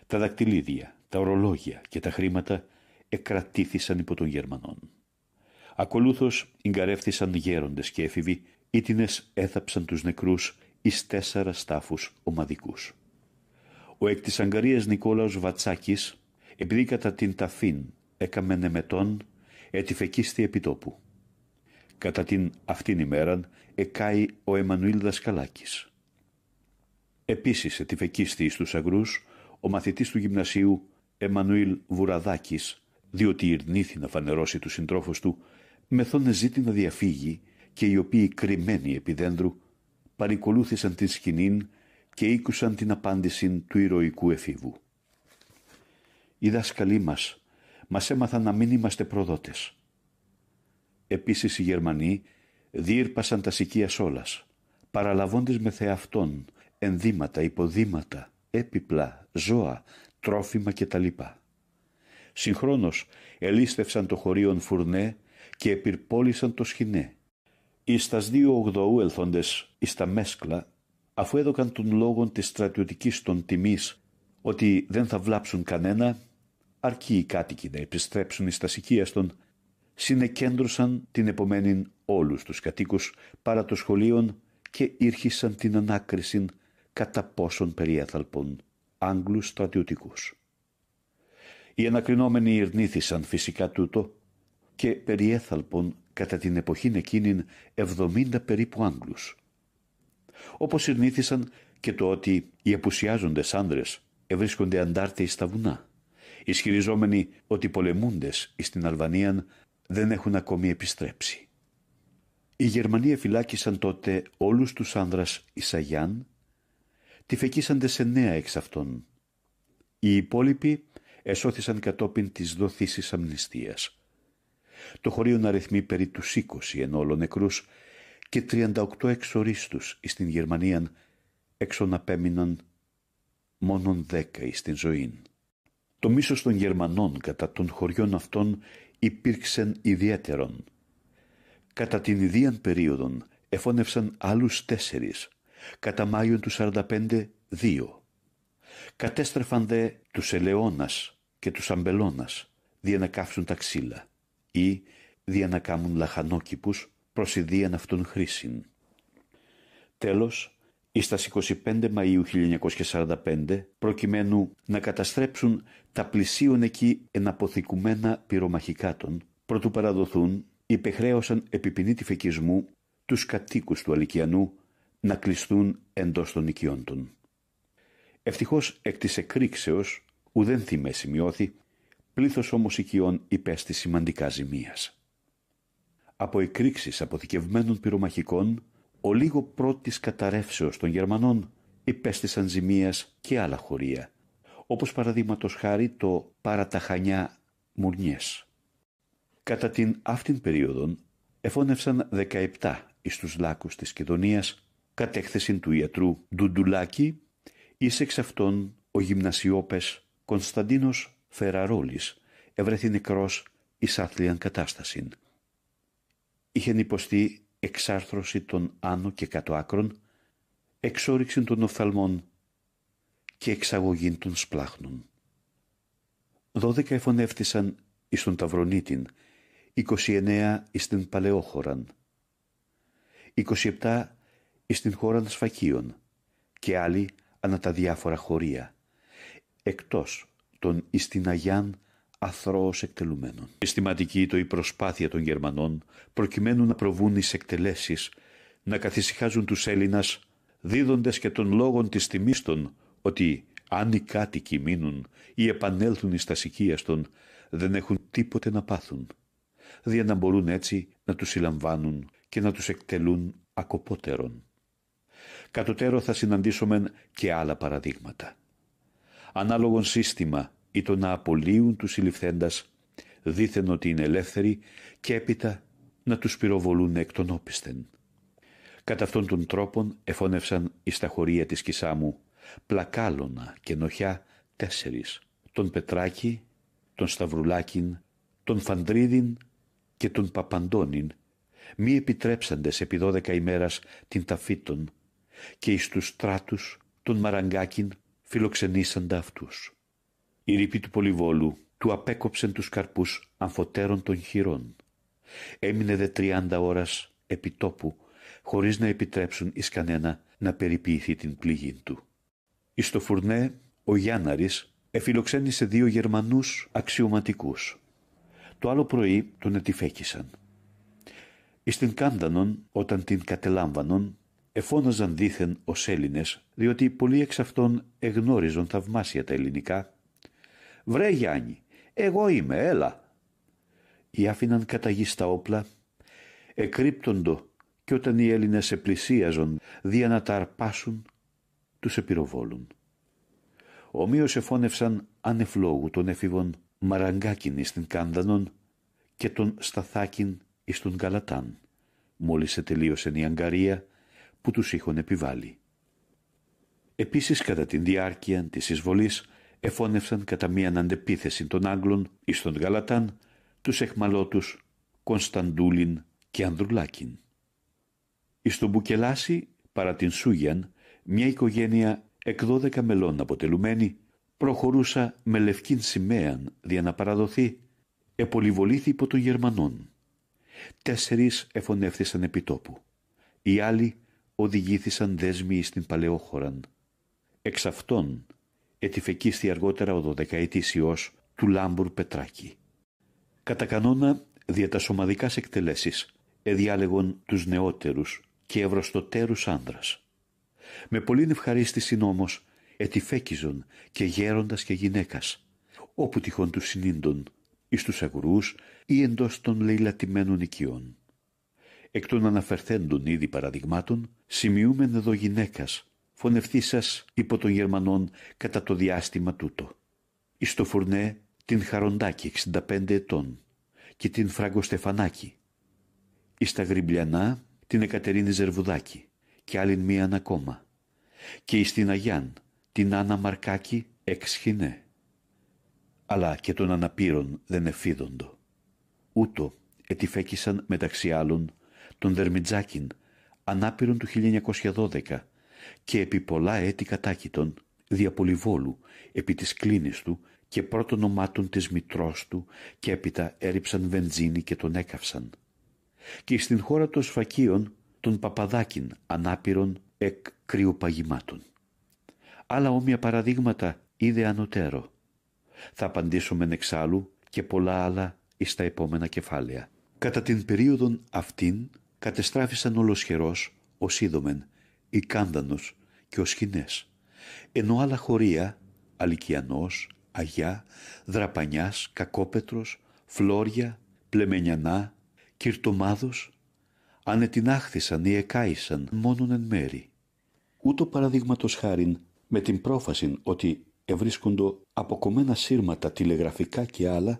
Τα δακτυλίδια, τα ορολόγια και τα χρήματα εκρατήθησαν υπό των Γερμανών. Ακολούθως εγκαρεύθησαν γέροντες και έφηβοι Ήτινες έθαψαν τους νεκρούς εις τέσσερα στάφους ομαδικούς. Ο εκ της Αγκαρίας Νικόλαος Βατσάκης, επειδή κατά την Ταφήν έκαμε νεμετών, ετυφεκίστη επιτόπου. Κατά την αυτήν ημέραν εκάει ο Εμμανουήλ Δασκαλάκης. Επίσης ετυφεκίστη τους Αγρούς ο μαθητής του γυμνασίου Εμμανουήλ Βουραδάκης, διότι ηρνήθη να φανερώσει τους συντρόφους του, μεθόν ζήτη να διαφύγει και οι οποίοι κρυμμένοι επί δέντρου παρικολούθησαν την σκηνή και ήκουσαν την απάντηση του ηρωικού εφήβου. Οι δάσκαλοι μας μας έμαθαν να μην είμαστε προδότες. Επίσης οι Γερμανοί διήρπασαν τα σικεία όλας, παραλαβώντες με θεαυτόν, ενδύματα, υποδήματα, έπιπλα, ζώα, τρόφιμα κτλ. Συγχρόνως ελίστευσαν το χωρίον φουρνέ και επιρπόλησαν το σχοινέ εις τας δύο ογδοού ελθόντες εις τα Μέσκλα, αφού έδωκαν τον λόγο της στρατιωτικής των τιμής ότι δεν θα βλάψουν κανένα, αρκεί οι κάτοικοι να επιστρέψουν εις τα των, συνεκέντρωσαν την επομένη όλους τους κατοίκους παρά το σχολείο και ήρχισαν την ανάκριση κατά πόσων περιέθαλπων Άγγλους στρατιωτικούς. Οι ανακρινόμενοι ειρνήθησαν φυσικά τούτο και περιέθαλπων κατά την εποχή εκείνην 70 περίπου Άγγλους. Όπως συνήθισαν και το ότι οι επουσιάζοντες άνδρες ευρίσκονται αντάρτεοι στα βουνά, ισχυριζόμενοι ότι οι πολεμούντες στην Αλβανία δεν έχουν ακόμη επιστρέψει. Οι Γερμανοί φυλάκισαν τότε όλους τους άνδρας Αγιάν, τυφεκίσαντε σε νέα εξ αυτών. Οι υπόλοιποι εσώθησαν κατόπιν της δοθήσης αμνηστίας. Το χωρίο να ρυθμεί περί τους 20 εν όλων νεκρούς και 38 εξορίστους στην Γερμανία έξω να πέμειναν μόνον 10 στην ζωήν. Το μίσος των Γερμανών κατά των χωριών αυτών υπήρξεν ιδιαίτερον. Κατά την ιδίαν περίοδον εφώνευσαν άλλους τέσσερις, κατά Μάιον τους 45 δύο. Κατέστρεφαν δε τους Ελαιώνας και τους Αμπελώνας, κάψουν τα ξύλα ή διανακάμουν να κάμουν λαχανόκηπους προς ιδίαν αυτούν χρήσιν. Τέλος, εις τας 25 Μαΐου 1945, προκειμένου να καταστρέψουν τα πλησίων εκεί εναποθηκουμένα πυρομαχικά των, προτού παραδοθούν, υπεχρέωσαν τη φεκισμού τους κατοίκους του Αλικιανού να κλειστούν εντός των οικειών των. Ευτυχώς εκ της εκρήξεως ουδέν θυμέ σημειώθη πλήθος όμως οικειών υπέστη σημαντικά ζημίας. Από εκρήξεις αποθηκευμένων πυρομαχικών, ο λίγο πρώτης καταρρεύσεως των Γερμανών υπέστησαν ζημίας και άλλα χωρία, όπως παραδείγματος χάρη το παραταχανιά Μουρνιές. Κατά την αυτήν περίοδον εφώνευσαν 17 εις τους λάκους της Κεδονίας του ιατρού Ντουντουλάκη εις εξ αυτών ο γυμνασιόπες Κωνσταντίνος Φεραρούλη, ευρέθη νεκρός εις άθλιαν κατάσταση. Είχεν υποστεί εξάρθρωση των άνω και κατώ άκρων, εξόριξη των οφθαλμών και εξαγωγή των σπλάχνων. Δώδεκα εφωνεύτησαν εις τον Ταυρονίτην, 29 εις την Παλαιόχωραν, 27 εις την χώρα Σφακίων και άλλοι ανά τα διάφορα χωρία, εκτός των εις την Αγιάν αθρώως εκτελουμένων. Συστηματική το η προσπάθεια των Γερμανών προκειμένου να προβούν εις εκτελέσεις, να καθησυχάζουν τους Έλληνας, δίδοντες και των λόγων της τιμής των ότι αν οι κάτοικοι μείνουν ή επανέλθουν εις τα σοικίας των, δεν έχουν τίποτε να πάθουν, δια να μπορούν έτσι να τους συλλαμβάνουν και να τους εκτελούν ακοπότερον. Κατωτέρω θα συναντήσουμε και άλλα παραδείγματα ανάλογον σύστημα ή το να απολύουν τους συλληφθέντας δίθεν ότι είναι ελεύθεροι και έπειτα να τους πυροβολούν εκ των όπισθεν. Κατά αυτόν τον τρόπον εφώνευσαν η τα χωρία της Κισάμου πλακάλωνα και νοχιά τέσσερις, τον Πετράκη, τον σταυρούλακιν, τον Φαντρίδιν και τον Παπαντώνιν, μη επιτρέψαντες επί δώδεκα ημέρας την ταφίτων και εις τους στράτους, τον Μαραγκάκιν φιλοξενήσαντα αυτούς. Η ρήπη του πολυβόλου του απέκοψεν τους καρπούς αμφωτέρων των χειρών. Έμεινε δε τριάντα ώρας επί τόπου, χωρίς να επιτρέψουν εις κανένα να περιποιηθεί την πληγή του. Εις το φουρνέ, ο Γιάνναρης εφιλοξένησε δύο Γερμανούς αξιωματικούς. Το άλλο πρωί τον ετυφέκησαν. Εις την Κάντανον, όταν την κατελάμβανον, εφώναζαν δήθεν ως Έλληνες, διότι πολλοί εξ αυτών εγνώριζαν θαυμάσια τα ελληνικά. «Βρέ Γιάννη, εγώ είμαι, έλα». Οι άφηναν καταγή στα όπλα, εκρύπτοντο και όταν οι Έλληνες επλησίαζον δια να τα αρπάσουν, τους επιροβόλουν. Ομοίως εφώνευσαν ανεφλόγου των εφήβων Μαραγκάκιν εις την Κάνδανον και τον Σταθάκιν εις τον Καλατάν. Μόλις ετελείωσεν η Αγκαρία, που τους είχαν επιβάλει. Επίσης κατά τη διάρκεια της εισβολής εφώνευσαν κατά μίαν αντεπίθεση των Άγγλων εις τον Γαλατάν τους εχμαλώτους Κωνσταντούλιν και Ανδρουλάκιν. Εις τον Μπουκελάση παρά την Σούγιαν μια οικογένεια εκ δώδεκα μελών αποτελουμένη προχωρούσα με λευκήν σημαίαν δια να παραδοθεί επολιβολήθη υπό των Γερμανών. Τέσσερις εφωνεύθησαν επί τόπου. Οι άλλοι οδηγήθησαν δέσμοι στην παλαιόχωραν. Εξ αυτών ετυφεκίστη αργότερα ο δωδεκαετής ιός του Λάμπουρ Πετράκη. Κατά κανόνα διατασωμαδικάς εκτελέσεις εδιάλεγον τους νεότερους και ευρωστοτέρους άνδρας. Με πολλήν ευχαρίστηση όμως ετυφέκιζον και γέροντας και γυναίκας, όπου τυχόν τους συνήντων, εις τους αγρούς ή εντός των λαιλατημένων οικειών. Εκ των αναφερθέντων ήδη παραδειγμάτων σημειούμεν εδώ γυναίκας. φωνευτή σα υπό των Γερμανών κατά το διάστημα τούτο. Ιστο στο φουρνέ την Χαροντάκη 65 ετών και την Φράγκο Στεφανάκη. στα τα την Εκατερίνη Ζερβουδάκη και άλλην μίαν ακόμα. Και εις την Αγιάν την Άννα Μαρκάκη εξχινέ. Αλλά και των αναπήρων δεν εφίδοντο. Ούτω ετυφέκησαν μεταξύ άλλων τον Δερμιτζάκιν ανάπηρον του 1912 και επί πολλά έτη κατάκητον, διαπολιβόλου, επί της κλίνης του και πρώτων ομάτων της μητρός του και έπειτα έριψαν βενζίνη και τον έκαυσαν. Και στην χώρα των Σφακίων των Παπαδάκιν ανάπηρον εκ κρυοπαγημάτων. Άλλα όμοια παραδείγματα είδε ανωτέρω. Θα απαντήσουμε εξάλλου και πολλά άλλα εις τα επόμενα κεφάλαια. Κατά την περίοδον αυτήν κατεστράφησαν ολοσχερός, ο Σίδωμεν, η Κάνδανος και ο Σχοινές, ενώ άλλα χωρία, Αλικιανός, Αγιά, Δραπανιάς, Κακόπετρος, Φλόρια, Πλεμενιανά, Κυρτομάδος, ανετινάχθησαν ή εκάησαν μόνον εν μέρη. Ούτω παραδείγματος χάριν με την πρόφαση ότι ευρίσκοντο αποκομμένα σύρματα τηλεγραφικά και άλλα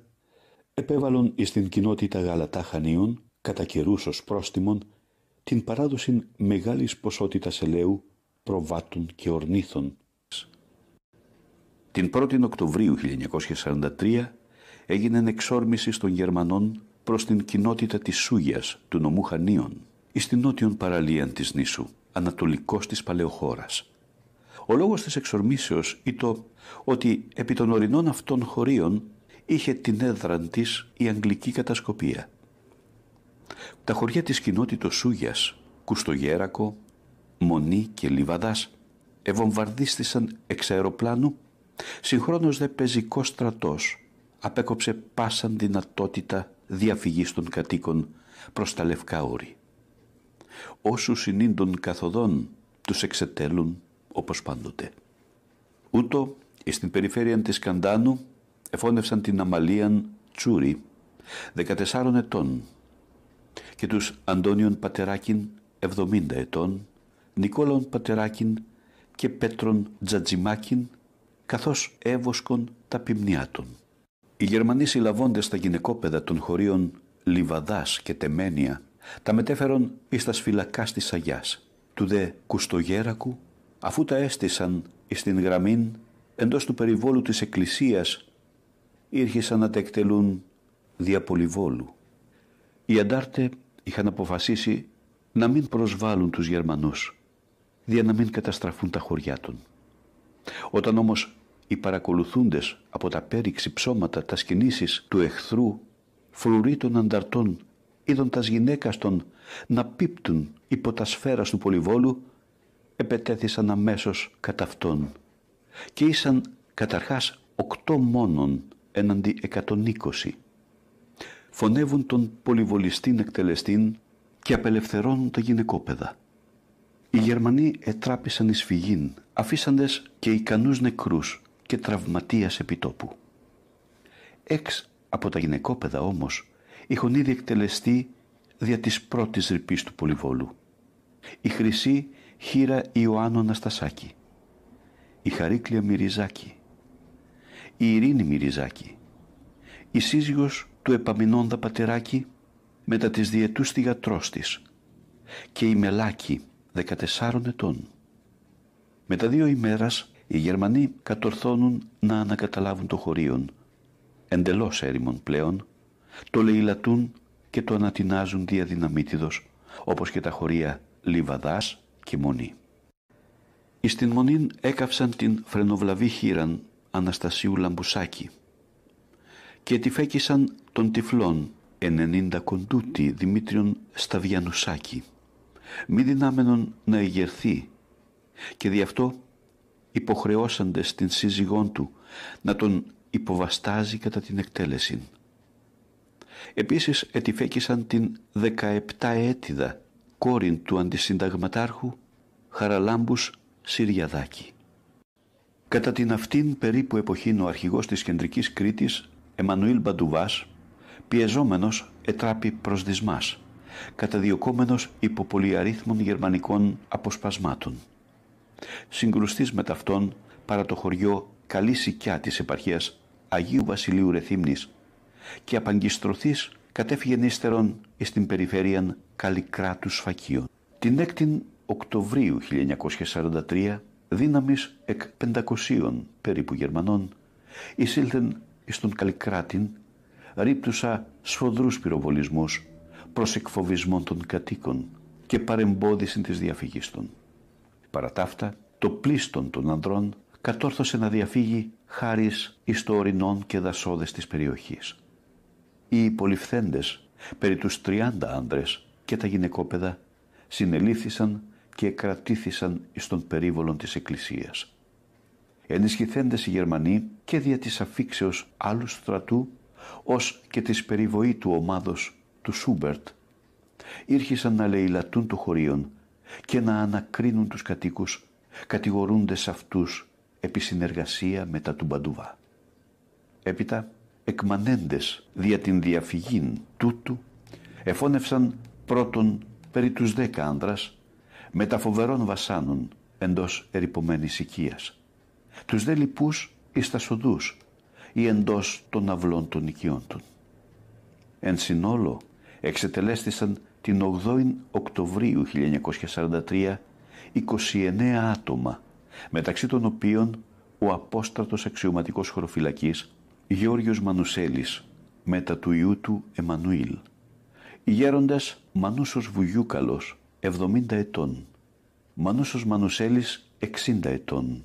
επέβαλον εις την κοινότητα Γαλατά Χανίων κατά καιρούς ως πρόστιμον, την παράδοση μεγάλης ποσότητας ελαίου, προβάτων και ορνήθων. Την 1η Οκτωβρίου 1943 έγινε εξόρμηση των Γερμανών προς την κοινότητα της Σούγιας του νομού Χανίων, εις την νότιον παραλίαν της νήσου, ανατολικός της παλαιοχώρας. Ο λόγος της εξορμήσεως ήταν ότι επί των ορεινών αυτών χωρίων είχε την έδραν της η Αγγλική κατασκοπία τα χωριά της κοινότητος Σούγιας, Κουστογέρακο, Μονή και Λιβαδάς ευομβαρδίστησαν εξ αεροπλάνου, συγχρόνως δε πεζικό στρατός απέκοψε πάσαν δυνατότητα διαφυγής των κατοίκων προς τα Λευκά Όρη. Όσους συνήντων καθοδόν τους εξετέλουν όπως πάντοτε. Ούτω στην περιφέρεια της Καντάνου εφώνευσαν την Αμαλίαν Τσούρι, 14 ετών, και τους Αντώνιον Πατεράκιν 70 ετών, Νικόλαον Πατεράκιν και Πέτρον Τζατζιμάκιν, καθώς έβοσκον τα πυμνιάτων. Οι Γερμανοί συλλαβώντες τα γυναικόπαιδα των χωρίων Λιβαδάς και Τεμένια, τα μετέφερον εις τα σφυλακά της Αγιάς, του δε Κουστογέρακου, αφού τα έστησαν εις την γραμμήν εντός του περιβόλου της Εκκλησίας, ήρχισαν να τα εκτελούν διαπολιβόλου. αντάρτε είχαν αποφασίσει να μην προσβάλλουν τους Γερμανούς, για να μην καταστραφούν τα χωριά των. Όταν όμως οι παρακολουθούντες από τα πέριξη ψώματα τα σκηνήσεις του εχθρού, φρουροί των ανταρτών, είδον τας γυναίκας των να πίπτουν υπό τα σφαίρα του πολυβόλου, επετέθησαν αμέσως κατά αυτόν και ήσαν καταρχάς οκτώ μόνον εναντί 120 φωνεύουν τον πολυβολιστήν εκτελεστήν και απελευθερώνουν τα γυναικόπαιδα. Οι Γερμανοί ετράπησαν εις φυγήν, αφήσαντες και ικανούς νεκρούς και τραυματίας επιτόπου. Έξ από τα γυναικόπαιδα όμως είχαν ήδη εκτελεστεί δια της πρώτης ρηπής του πολυβόλου. Η χρυσή χείρα Ιωάννου Αναστασάκη, η χαρίκλια Μυριζάκη, η Ειρήνη Μυριζάκη, η σύζυγος του επαμεινώντα πατεράκι μετά τις διετούς θυγατρός της και η Μελάκη 14 ετών. Μετά δύο ημέρας οι Γερμανοί κατορθώνουν να ανακαταλάβουν το χωρίον εντελώς έρημον πλέον το λαιλατούν και το ανατινάζουν διαδυναμίτιδος όπως και τα χωρία Λιβαδάς και Μονή. Εις την Μονήν έκαυσαν την φρενοβλαβή χείραν Αναστασίου Λαμπουσάκη και τη φέκησαν των τυφλών 90 κοντούτη Δημήτριον Σταβιανουσάκη μη δυνάμενον να ηγερθεί και δι' αυτό υποχρεώσαντες την σύζυγόν του να τον υποβαστάζει κατά την εκτέλεση. Επίσης ετυφέκησαν την 17 ἔτηδα κόριν του αντισυνταγματάρχου Χαραλάμπους Συριαδάκη. Κατά την αυτήν περίπου εποχήν ο αρχηγός της κεντρικής Κρήτης Εμμανουήλ Μπαντουβάς, πιεζόμενος ετράπη προς δυσμάς, καταδιωκόμενος υπό πολυαρίθμων γερμανικών αποσπασμάτων. Συγκρουστής με ταυτόν παρά το χωριό καλή σικιά της επαρχίας Αγίου Βασιλείου Ρεθύμνης και απαγκιστρωθής κατέφυγε νύστερον εις την περιφέρεια Καλικράτου Σφακίων. Την 6η Οκτωβρίου 1943 δύναμη εκ 500 περίπου Γερμανών εισήλθεν εις τον Καλικράτην ρίπτουσα σφοδρούς πυροβολισμούς προς εκφοβισμό των κατοίκων και παρεμπόδιση της διαφυγής των. Παρατάφτα, το πλήστον των ανδρών κατόρθωσε να διαφύγει χάρις εις το ορεινόν και δασόδες της περιοχής. Οι πολυφθέντες, περί τους 30 άνδρες και τα γυναικόπαιδα, συνελήφθησαν και κρατήθησαν εις τόν περίβολων της Εκκλησίας ενισχυθέντες οι Γερμανοί και δια της αφήξεως άλλου στρατού ως και της περιβοή του ομάδος του Σούμπερτ ήρχισαν να λαιλατούν το χωρίον και να ανακρίνουν τους κατοίκους κατηγορούντες αυτούς επί συνεργασία με τα του Μπαντουβά. Έπειτα εκμανέντες δια την διαφυγήν τούτου εφώνευσαν πρώτον περί τους δέκα άνδρας με βασάνων εντός ερυπωμένης οικίας τους δε λοιπούς εις τα σοδούς ή εντός των αυλών των οικειών τους. Εν συνόλο εξετελέστησαν την 8η Οκτωβρίου 1943 29 άτομα μεταξύ των οποίων ο απόστρατος αξιωματικός χωροφυλακής Γιώργος Μανουσέλης μετά του ιού του Εμμανουήλ. Οι γέροντας Μανούσος Βουγιούκαλος 70 ετών, Μανούσος Μανουσέλης 60 ετών,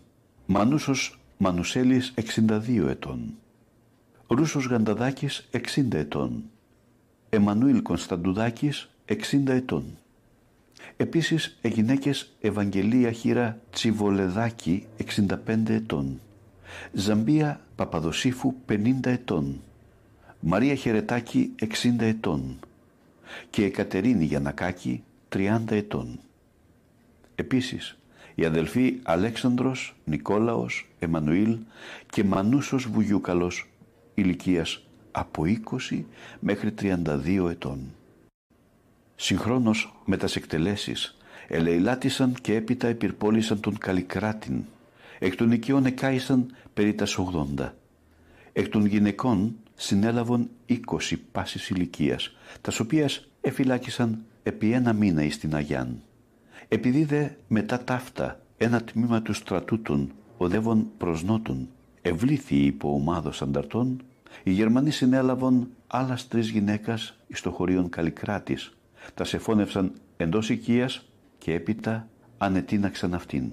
Μανούσος Μανουσέλης 62 ετών. Ρούσος Γανταδάκης 60 ετών. Εμμανουήλ Κωνσταντουδάκης 60 ετών. Επίσης οι ε Ευαγγελία Χίρα Τσιβολεδάκη 65 ετών. Ζαμπία Παπαδοσίφου 50 ετών. Μαρία Χερετάκη 60 ετών και Εκατερίνη Γιανακάκη 30 ετών. Επίσης οι αδελφοί Αλέξανδρος, Νικόλαος, Εμμανουήλ και Μανούσος Βουγιούκαλος ηλικίας από 20 μέχρι 32 ετών. Συγχρόνως με τας εκτελέσεις ελεηλάτησαν και έπειτα επιρπόλησαν τον Καλικράτην, εκ των οικειών εκάησαν περί τας 80. Εκ των γυναικών συνέλαβαν 20 πάσης ηλικίας, τας οποίας εφυλάκησαν επί ένα μήνα εις την Αγιάν. Επειδή δε μετά ταύτα ένα τμήμα του στρατού των οδεύων προς νότων ευλήθη υπό ομάδος ανταρτών, οι Γερμανοί συνέλαβαν άλλας τρεις γυναίκας στο χωρίον Καλικράτης, τα σεφώνευσαν εντός οικίας και έπειτα ανετίναξαν αυτήν.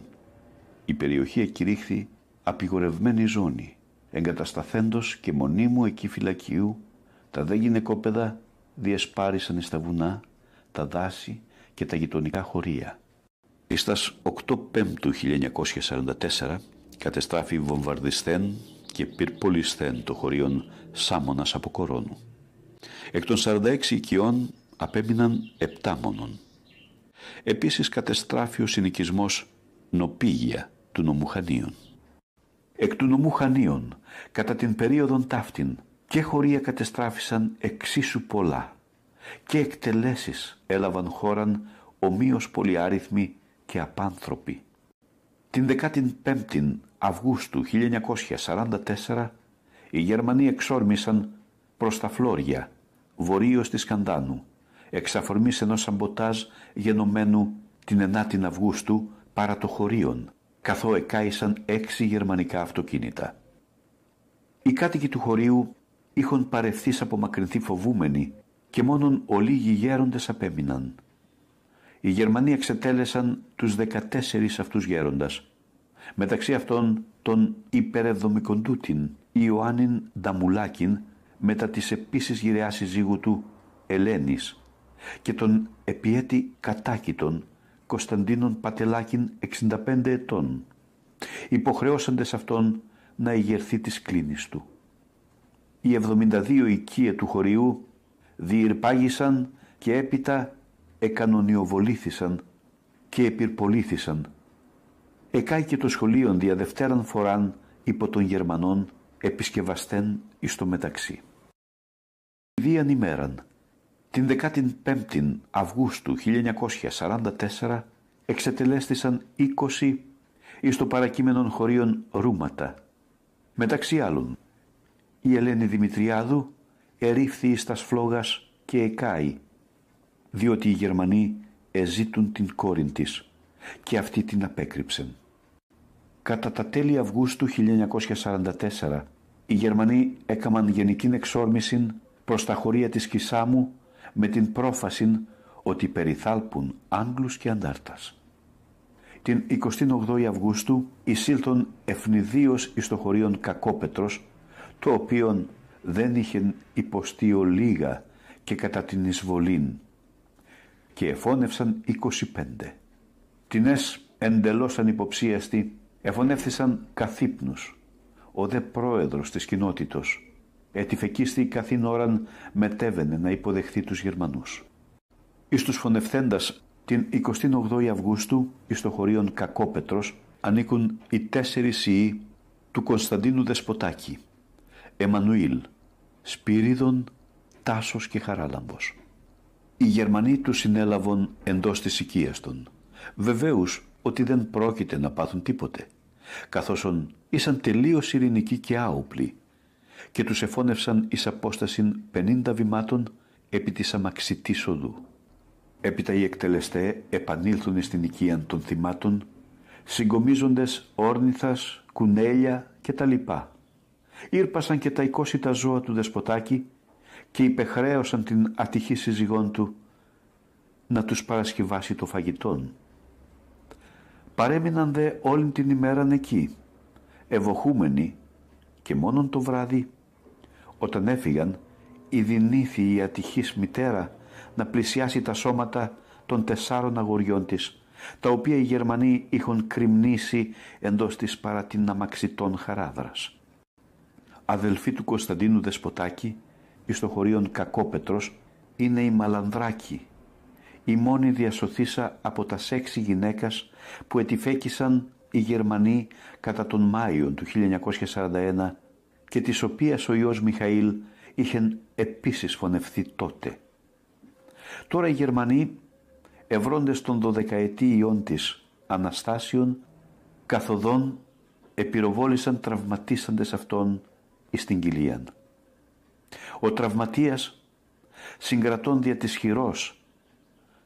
Η περιοχή εκηρύχθη απειγορευμένη ζώνη, εγκατασταθέντος και μονίμου εκεί φυλακίου, τα δε γυναικόπαιδα διεσπάρισαν στα βουνά, τα δάση και τα γειτονικά χωρία. Ιστας 8 Πέμπτου 1944 κατεστράφη βομβαρδισθέν και πυρπολισθέν το χωρίον Σάμονας από Κορώνου. Εκ των 46 οικειών απέμειναν 7 μόνον. Επίσης κατεστράφη ο συνοικισμός Νοπίγια του νομού Χανίων. Εκ του νομού Χανίων, κατά την περίοδον ταύτην, και χωρία κατεστράφησαν εξίσου πολλά και εκτελέσεις έλαβαν χώραν ομοίως πολυάριθμοι και απάνθρωποι. Την 15η Αυγούστου 1944 οι Γερμανοί εξόρμησαν προς τα Φλόρια, βορείως της Καντάνου, εξαφορμής ενός σαμποτάζ γενομένου την 9η Αυγούστου παρά το χωρίον, καθώ εκάησαν έξι γερμανικά αυτοκίνητα. Οι κάτοικοι του χωρίου είχαν παρευθείς απομακρυνθεί φοβούμενοι και μόνον ολίγοι γέροντες απέμειναν οι Γερμανοί εξετέλεσαν τους 14 αυτούς γέροντας. Μεταξύ αυτών τον υπερεδομικοντούτην Ιωάννην Νταμουλάκιν μετά τις επίσης γυρεάς συζύγου του Ελένης και τον επιέτη κατάκητον Κωνσταντίνων Πατελάκιν 65 ετών. υποχρεώσαντες σε αυτόν να ηγερθεί της κλίνης του. Οι 72 οικίε του χωριού διερπάγησαν και έπειτα εκανονιοβολήθησαν και επιρπολήθησαν. Εκάηκε το σχολείον δια δευτέραν φοράν υπό των Γερμανών επισκευαστέν εις το μεταξύ. Δίαν ημέραν, την 15η Αυγούστου 1944 εξετελέστησαν 20 εις το παρακείμενον χωρίων ρούματα. Μεταξύ άλλων, η Ελένη Δημητριάδου ερήφθη εις τὰς φλόγας και εκάη διότι οι Γερμανοί εζήτουν την κόρη της και αυτή την απέκρυψεν. Κατά τα τέλη Αυγούστου 1944 οι Γερμανοί έκαναν γενική εξόρμηση προς τα χωρία της Κισάμου με την πρόφαση ότι περιθάλπουν Άγγλους και Αντάρτας. Την 28η Αυγούστου εισήλθον ευνηδίως εις το χωρίον Κακόπετρος, το οποίον δεν είχε υποστεί λίγα και κατά την εισβολήν και εφώνευσαν 25. Τινές εντελώς ανυποψίαστοι εφωνεύθησαν καθύπνους. Ο δε πρόεδρος της κοινότητος ετυφεκίστη καθήν ώραν μετέβαινε να υποδεχθεί τους Γερμανούς. Εις τους φωνευθέντας την 28η Αυγούστου εις το χωρίον Κακόπετρος ανήκουν οι τέσσερις ιοί του Κωνσταντίνου Δεσποτάκη, Εμμανουήλ, Σπύριδον, Τάσος και Χαράλαμπος. Οι Γερμανοί τους συνέλαβαν εντός της οικίας των. Βεβαίως ότι δεν πρόκειται να πάθουν τίποτε, καθώς ήσαν τελείως ειρηνικοί και άοπλοι και τους εφώνευσαν εις απόσταση 50 βημάτων επί της αμαξιτής οδού. Έπειτα οι εκτελεστέ επανήλθουν στην οικία των θυμάτων, συγκομίζοντες όρνηθας, κουνέλια κτλ. Ήρπασαν και τα εικόσιτα ζώα του δεσποτάκη και υπεχρέωσαν την ατυχή σύζυγόν του να τους παρασκευάσει το φαγητόν. Παρέμειναν δε όλη την ημέραν εκεί, ευοχούμενοι και μόνον το βράδυ, όταν έφυγαν, η δινήθη η ατυχής μητέρα να πλησιάσει τα σώματα των τεσσάρων αγοριών της, τα οποία οι Γερμανοί είχαν κρυμνήσει εντός της παρά την αμαξιτών χαράδρας. Αδελφοί του Κωνσταντίνου Δεσποτάκη, εις το Κακόπετρος είναι η Μαλανδράκη, η μόνη διασωθήσα από τα σέξι γυναίκας που ετυφέκησαν οι Γερμανοί κατά τον Μάιο του 1941 και της οποίας ο Υιός Μιχαήλ είχε επίσης φωνευθεί τότε. Τώρα οι Γερμανοί, ευρώντες τον δωδεκαετή ιών της Αναστάσεων, καθοδόν επιροβόλησαν τραυματίσαντες αυτόν εις την ο τραυματίας συγκρατών δια της χειρός,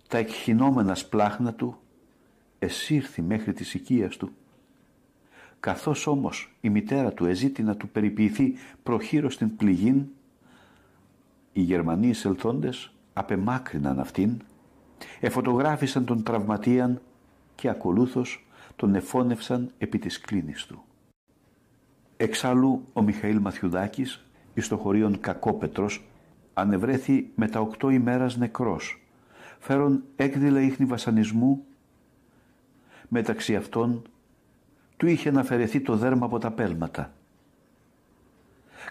τα εκχυνόμενα σπλάχνα του εσύρθη μέχρι της οικίας του. Καθώς όμως η μητέρα του εζήτη να του περιποιηθεί προχείρος στην πληγήν, οι Γερμανοί εισελθόντες απεμάκρυναν αυτήν, εφωτογράφησαν τον τραυματίαν και ακολούθως τον εφώνευσαν επί της κλίνης του. Εξάλλου ο Μιχαήλ Μαθιουδάκης εις το χωρίον Κακόπετρος, ανεβρέθη με τα οκτώ ημέρας νεκρός, φέρον έκδηλα ίχνη βασανισμού, μεταξύ αυτών του είχε αναφερεθεί το δέρμα από τα πέλματα.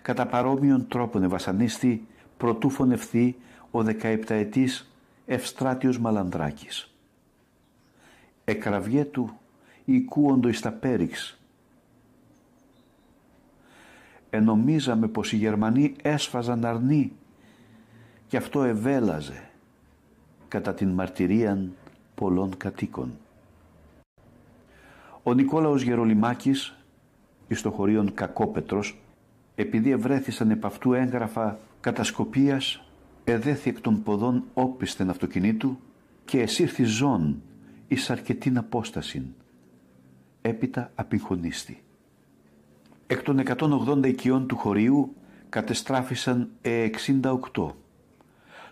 Κατά παρόμοιον τρόπον βασανίστη προτού φωνευθεί ο δεκαεπταετής Ευστράτιος Μαλανδράκης. Εκραυγέ του οικούοντο εις τα πέριξ, Ενομίζαμε πως οι Γερμανοί έσφαζαν αρνή και αυτό ευέλαζε κατά την μαρτυρία πολλών κατοίκων. Ο Νικόλαος Γερολιμάκης, εις το χωρίον Κακόπετρος, επειδή ευρέθησαν επ' αυτού έγγραφα κατασκοπίας, εδέθη εκ των ποδών όπισθεν αυτοκινήτου και εσύρθη ζών εις αρκετήν απόστασιν. Έπειτα απειχονίστη. Εκ των 180 οικειών του χωρίου κατεστράφησαν 68. Ε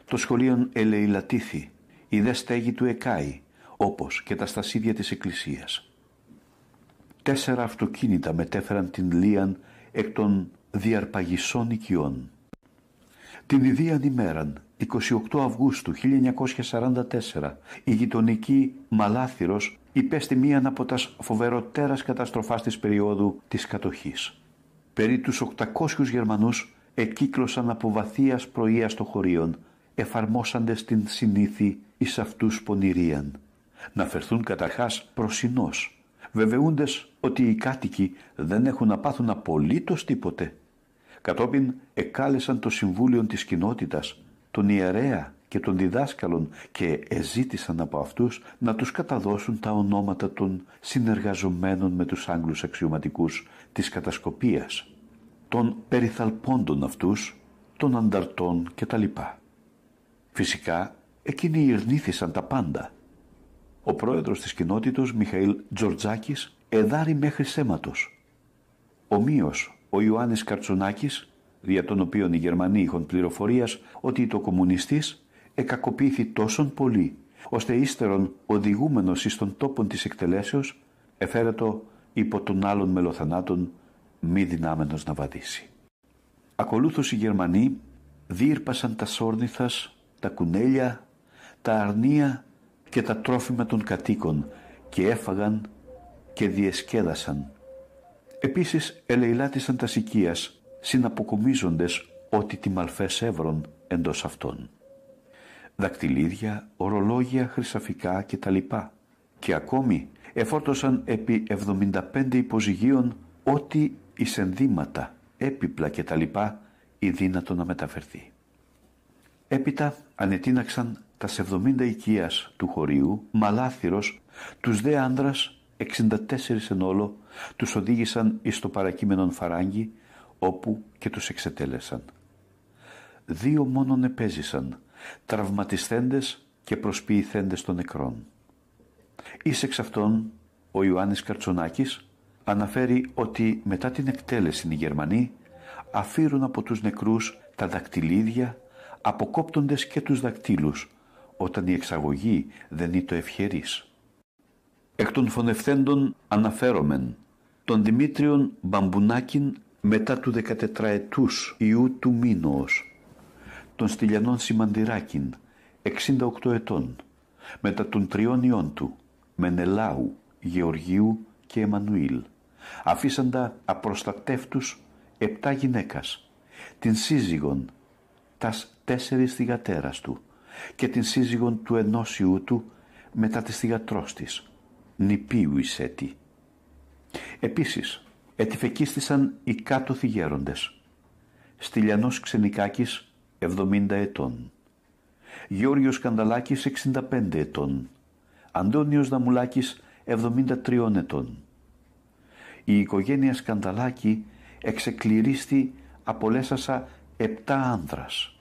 Το σχολείο ελεηλατήθη, η δε στέγη του εκάει, όπως και τα στασίδια της Εκκλησίας. Τέσσερα αυτοκίνητα μετέφεραν την Λίαν εκ των διαρπαγισών οικειών. Την ίδια ημέραν, 28 Αυγούστου 1944, η γειτονική Μαλάθυρος υπέστη μίαν από τας φοβεροτέρας καταστροφάς της περίοδου της κατοχής. Περί τους 800 Γερμανούς εκύκλωσαν από βαθίας πρωίας των χωρίων, εφαρμόσαντες την συνήθη εις αυτούς πονηρίαν. Να φερθούν καταρχάς προσινός, βεβαιούντες ότι οι κάτοικοι δεν έχουν να πάθουν απολύτως τίποτε. Κατόπιν εκάλεσαν το Συμβούλιο της Κοινότητας, τον ιερέα και των διδάσκαλων και εζήτησαν από αυτούς να τους καταδώσουν τα ονόματα των συνεργαζομένων με τους Άγγλους αξιωματικούς της κατασκοπίας, των περιθαλπώντων αυτούς, των ανταρτών κτλ. Φυσικά, εκείνοι ειρνήθησαν τα πάντα. Ο πρόεδρος της κοινότητος, Μιχαήλ Τζορτζάκης, εδάρει μέχρι σέματος. Ομοίως, ο Ιωάννης Καρτσονάκης, δια τον οποίο οι Γερμανοί είχαν πληροφορίας ότι το κομμουνιστής εκακοποιήθη τόσον πολύ, ώστε ύστερον οδηγούμενος εις τον τόπων της εκτελέσεως, εφέρετο υπό τον άλλων μελοθανάτων μη δυνάμενος να βαδίσει. Ακολούθως οι Γερμανοί δίρπασαν τα σόρνηθας, τα κουνέλια, τα αρνία και τα τρόφιμα των κατοίκων και έφαγαν και διεσκέδασαν. Επίσης ελεηλάτισαν τα οικίας, συναποκομίζοντες ότι τη μαλφές έβρον εντός αυτών δακτυλίδια, ορολόγια, χρυσαφικά κτλ. Και ακόμη εφόρτωσαν επί 75 υποζυγίων ό,τι εισενδύματα, έπιπλα κτλ. ή δύνατο να μεταφερθεί. Έπειτα ανετίναξαν τα 70 οικεία του χωρίου, μαλάθυρος, τους δε άνδρας, 64 εν όλο, τους οδήγησαν εις το παρακείμενον φαράγγι, όπου και τους εξετέλεσαν. Δύο μόνον επέζησαν, τραυματισθέντες και προσποιηθέντες των νεκρών. Εις εξ αυτών ο Ιωάννης Καρτσονάκης αναφέρει ότι μετά την εκτέλεση οι Γερμανοί αφήρουν από τους νεκρούς τα δακτυλίδια αποκόπτοντες και τους δακτύλους όταν η εξαγωγή δεν είναι το ευχερής. Εκ των φωνευθέντων αναφέρομεν τον Δημήτριον Μπαμπουνάκιν μετά του 14 ετούς Ιού του Μήνωος των Στυλιανών Σιμαντηράκιν, 68 ετών, μετά των τριών ιών του, Μενελάου, Γεωργίου και Εμμανουήλ, αφήσαντα απροστατεύτους επτά γυναίκας, την σύζυγον τας τέσσερις θυγατέρας του και την σύζυγον του ενός του μετά της θυγατρός της, νηπίου Επίσης, ετυφεκίστησαν οι κάτω θυγέροντες. Στυλιανός Ξενικάκης 70 ετών. Γιώργος Κανταλάκης 65 ετών. Αντώνιος Δαμουλάκης 73 ετών. Η οικογένεια Σκανταλάκη εξεκληρίστη από λέσασα 7 άνδρας.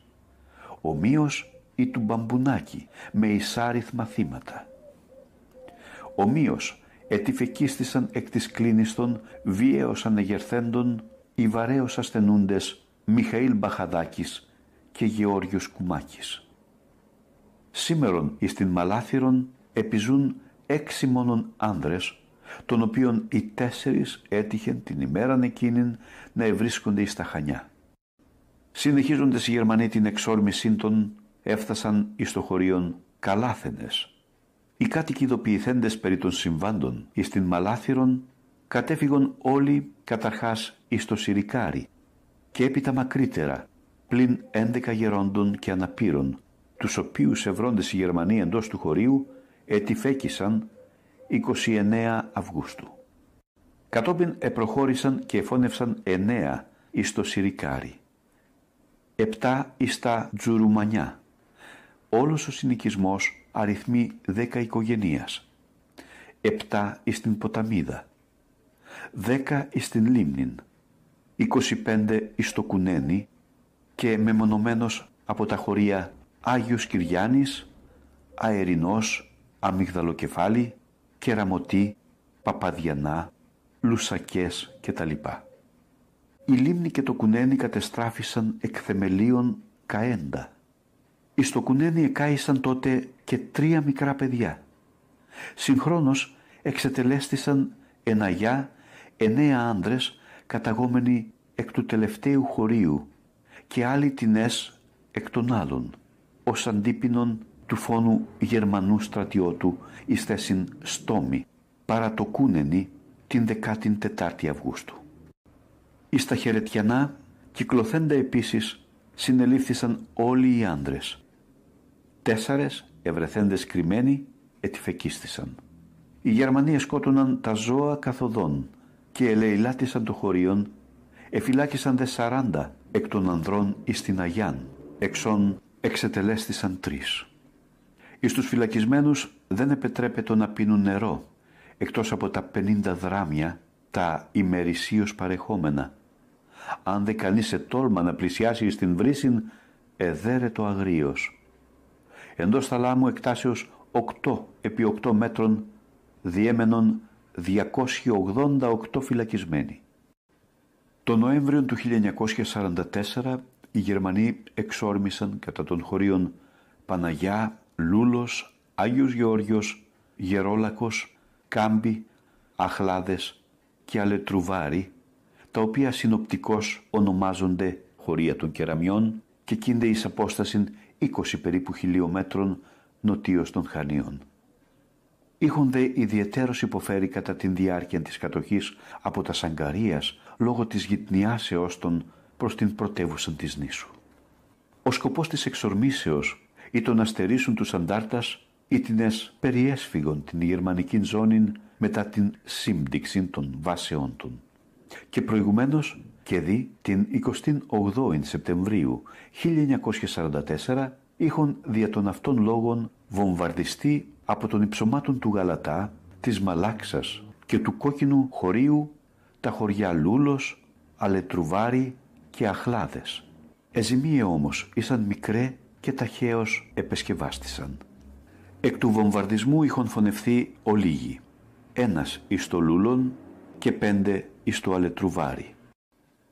Ομοίως ή του Μπαμπουνάκη με εισάριθμα θύματα. Ομοίως ετυφεκίστησαν εκ της κλίνης των ανεγερθέντων οι βαρέως ασθενούντες Μιχαήλ Μπαχαδάκης και Γεώργιος Κουμάκης. Σήμερον εις την Μαλάθυρον επιζούν έξι μόνον άνδρες, των οποίων οι τέσσερις έτυχεν την ημέραν εκείνην να ευρίσκονται εις τα Χανιά. Συνεχίζοντας οι Γερμανοί την εξόρμησή των, έφτασαν εις το χωρίον Καλάθενες. Οι κάτοικοι ειδοποιηθέντες περί των συμβάντων εις την Μαλάθυρον κατέφυγον όλοι καταρχάς εις το Σιρικάρι και έπειτα μακρύτερα πλην ένδεκα γερόντων και αναπήρων, τους οποίους ευρώντες η Γερμανία εντός του χωρίου ετυφέκησαν 29 Αυγούστου. Κατόπιν επροχώρησαν και εφώνευσαν εννέα εις το Σιρικάρι, επτά εις τα Τζουρουμανιά. Όλος ο συνοικισμός αριθμεί δέκα οικογενείας, επτά εις την Ποταμίδα, δέκα εις την Λίμνην, 25 εις το Κουνένι, και μεμονωμένος από τα χωρία Άγιος Κυριάνης, Αερινός, Αμυγδαλοκεφάλι, Κεραμωτή, Παπαδιανά, Λουσακές κτλ. Η λίμνη και το κουνένι κατεστράφησαν εκ θεμελίων καέντα. Εις το κουνένι εκάησαν τότε και τρία μικρά παιδιά. Συγχρόνως εξετελέστησαν εν αγιά εννέα άντρες καταγόμενοι εκ του τελευταίου χωρίου και άλλοι τινές εκ των άλλων, ως αντίπινον του φόνου Γερμανού στρατιώτου εις θέσιν στόμη, παρά την 14η Αυγούστου. Εις τα χαιρετιανά κυκλοθέντα επίσης συνελήφθησαν όλοι οι άντρες. Τέσσαρες ευρεθέντες κρυμμένοι ετυφεκίστησαν. Οι Γερμανοί σκότωναν τα ζώα καθοδόν και ελεηλάτησαν το χωρίον, εφυλάκησαν δε σαράντα εκ των ανδρών εις την Αγιάν, εξών εξετελέστησαν τρεις. Εις τους φυλακισμένους δεν επετρέπεται να πίνουν νερό, εκτός από τα 50 δράμια, τα ημερησίως παρεχόμενα. Αν δε σε τόλμα να πλησιάσει στην βρύσιν, το αγρίος. Εντός θαλάμου εκτάσεως 8 επί 8 μέτρων, διέμενον 288 φυλακισμένοι. Το Νοέμβριο του 1944 οι Γερμανοί εξόρμησαν κατά των χωρίων Παναγιά, Λούλος, Άγιος Γεώργιος, Γερόλακος, Κάμπι, Αχλάδες και Αλετρουβάρι, τα οποία συνοπτικώς ονομάζονται χωρία των κεραμιών και κίνδε εις απόσταση 20 περίπου χιλιόμετρων νοτίως των Χανίων. Είχον δε ιδιαίτερος υποφέρει κατά την διάρκεια της κατοχής από τα Σαγκαρίας λόγω της γυτνιάσεώς των προς την πρωτεύουσα της νήσου. Ο σκοπός της εξορμήσεως ή να στερήσουν τους αντάρτας ή την περιέσφυγον την γερμανική ζώνη μετά την σύμπτυξη των βάσεών του. Και προηγουμένως και δι την 28η Σεπτεμβρίου 1944 είχαν δια των αυτών λόγων βομβαρδιστεί από των υψωμάτων του Γαλατά, της Μαλάξας και του κόκκινου χωρίου τα χωριά Λούλος, Αλετρουβάρι και Αχλάδες. Εζημίε όμως ήσαν μικρέ και ταχαίως επεσκευάστησαν. Εκ του βομβαρδισμού είχαν φωνευθεί ολίγοι. Ένας εις το Λούλον και πέντε εις το Αλετρουβάρι.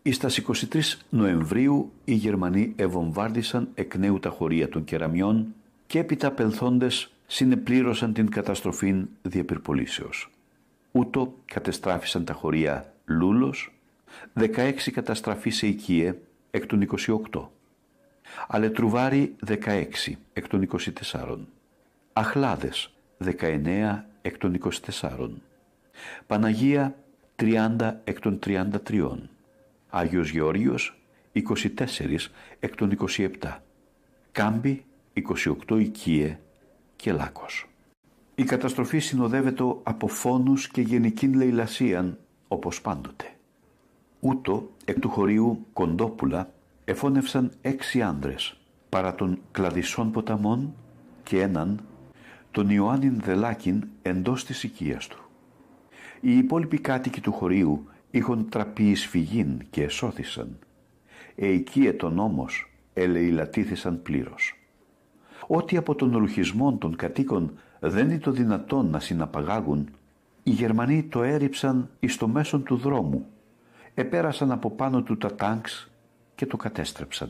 Εις τα 23 Νοεμβρίου οι Γερμανοί εβομβάρδισαν εκ νέου τα χωρία των κεραμιών και έπειτα πελθόντες συνεπλήρωσαν την καταστροφήν διαπυρπολίσεω. Ούτω κατεστράφησαν τα χωρία Λούλος, 16 καταστραφή σε οικίε εκ των 28, Αλετρουβάρι 16 εκ των 24, Αχλάδες 19 εκ των 24, Παναγία 30 εκ των 33, Άγιος Γεώργιος 24 εκ των 27, Κάμπι 28 οικίε και Λάκος. Η καταστροφή συνοδεύεται από φόνους και γενικήν λαιλασίαν όπως πάντοτε. Ούτω εκ του χωρίου Κοντόπουλα εφώνευσαν έξι άνδρες παρά των κλαδισσών ποταμών και έναν τον Ιωάννην Δελάκιν εντός της οικίας του. Οι υπόλοιποι κάτοικοι του χωρίου είχαν τραπεί εις και εσώθησαν. Εικίε τον όμως ελεηλατήθησαν πλήρως. Ό,τι από τον ρουχισμό των κατοίκων δεν είναι το δυνατόν να συναπαγάγουν οι Γερμανοί το έριψαν εις το μέσον του δρόμου, επέρασαν από πάνω του τα τάγκς και το κατέστρεψαν.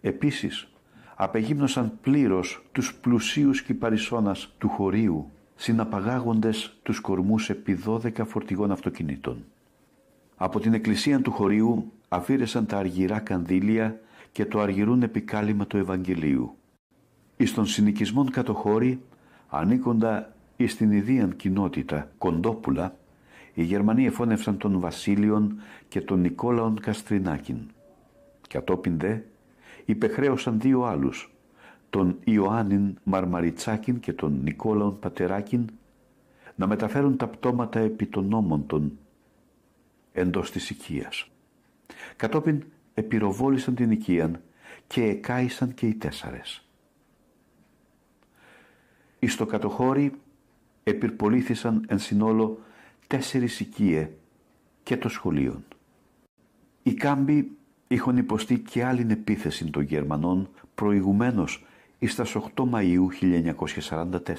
Επίσης, απεγύμνωσαν πλήρως τους πλουσίους κυπαρισσώνας του χωρίου, συναπαγάγοντες τους κορμούς επί δώδεκα φορτηγών αυτοκινήτων. Από την εκκλησία του χωρίου αφήρεσαν τα αργυρά κανδύλια και το αργυρούν επικάλυμα του Ευαγγελίου. Εις των συνοικισμών κατοχώρη ανήκοντα στην ιδίαν κοινότητα Κοντόπουλα, οι Γερμανοί εφώνευσαν τον Βασίλειον και τον Νικόλαον Καστρινάκιν. Κατόπιν δε υπεχρέωσαν δύο άλλους, τον Ιωάννην Μαρμαριτσάκιν και τον Νικόλαον Πατεράκιν, να μεταφέρουν τα πτώματα επί των νόμων των εντός της οικίας. Κατόπιν επιροβόλησαν την οικίαν και εκάησαν και οι τέσσαρες. Εις το επιρπολήθησαν εν συνόλο τέσσερις οικίε και το σχολείο. Οι κάμποι είχαν υποστεί και άλλην επίθεση των Γερμανών προηγουμένως εις 8 Μαΐου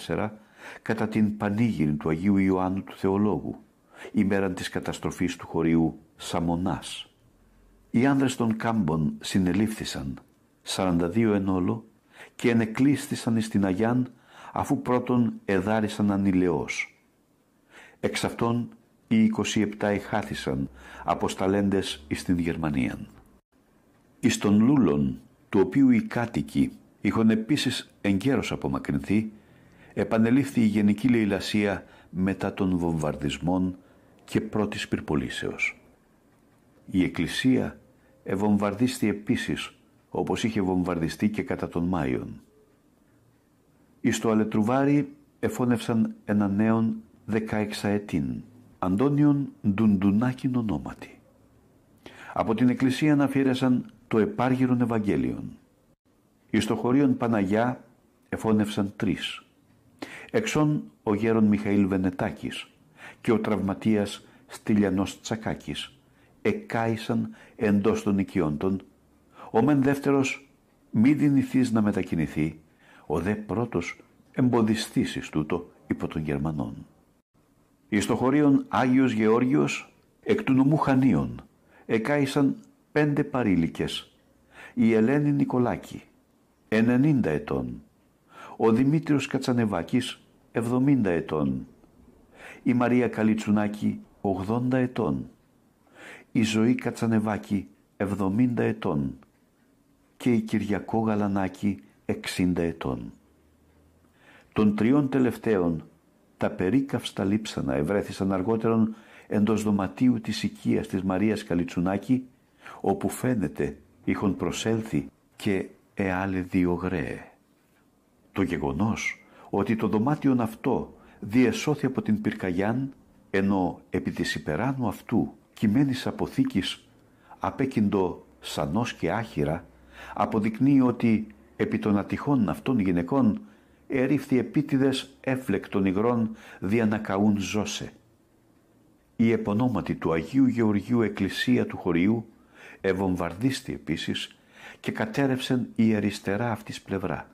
1944 κατά την πανήγυρη του Αγίου Ιωάννου του Θεολόγου ημέραν της καταστροφής του χωρίου Σαμονάς. Οι άνδρες των κάμπων συνελήφθησαν 42 εν όλο και ενεκλείστησαν την Αγιάν αφού πρώτον εδάρισαν ανηλαιώς. Εξ αυτών οι 27 εχάθησαν, αποσταλέντες εις την Γερμανία. Εις τὸν Λούλον, του οποίου οι κάτοικοι είχαν επίσης εγκαίρως απομακρυνθεί, επανελήφθη η γενική λαιλασία μετά των βομβαρδισμών και πρώτης πυρπολίσεως. Η Εκκλησία εβομβαρδίστη επίσης, όπως είχε βομβαρδιστεί και κατά τον Μάιον. Εις το αλετρουβάρι εφώνευσαν ένα νέον δεκαεξαετήν, Αντώνιον Ντουντουνάκιν ονόματι. Από την εκκλησία αναφέρεσαν το επάργυρον Ευαγγέλιον. Εις το χωρίον Παναγιά εφώνευσαν τρεις. Εξών ο γέρον Μιχαήλ Βενετάκης και ο τραυματίας Στυλιανός Τσακάκης εκάησαν εντός των οικειών των, ο μεν δεύτερος μη δυνηθείς να μετακινηθεί ο δε πρώτος εμποδιστής εις τούτο υπό των Γερμανών. Εις το χωρίον Άγιος Γεώργιος εκ του νομού Χανίων εκάησαν πέντε παρήλικες η Ελένη Νικολάκη 90 ετών ο Δημήτριος Κατσανεβάκης 70 ετών η Μαρία Καλιτσουνάκη 80 ετών η Ζωή Κατσανεβάκη 70 ετών και η Κυριακό Γαλανάκη 60 ετών. Των τριών τελευταίων τα περίκαυστα λείψανα ευρέθησαν αργότερον εντός δωματίου της οικίας της Μαρίας Καλιτσουνάκη όπου φαίνεται είχαν προσέλθει και εάλλε δύο γραίε. Το γεγονός ότι το δωμάτιον αυτό διεσώθη από την πυρκαγιάν ενώ επί της υπεράνου αυτού κειμένης αποθήκης απέκυντο σανός και άχυρα αποδεικνύει ότι επί των ατυχών αυτών γυναικών ερήφθη επίτηδες των υγρών διανακαούν ζώσε. Η επωνόματη του Αγίου Γεωργίου Εκκλησία του χωριού εβομβαρδίστη επίσης και κατέρευσεν η αριστερά αυτής πλευρά.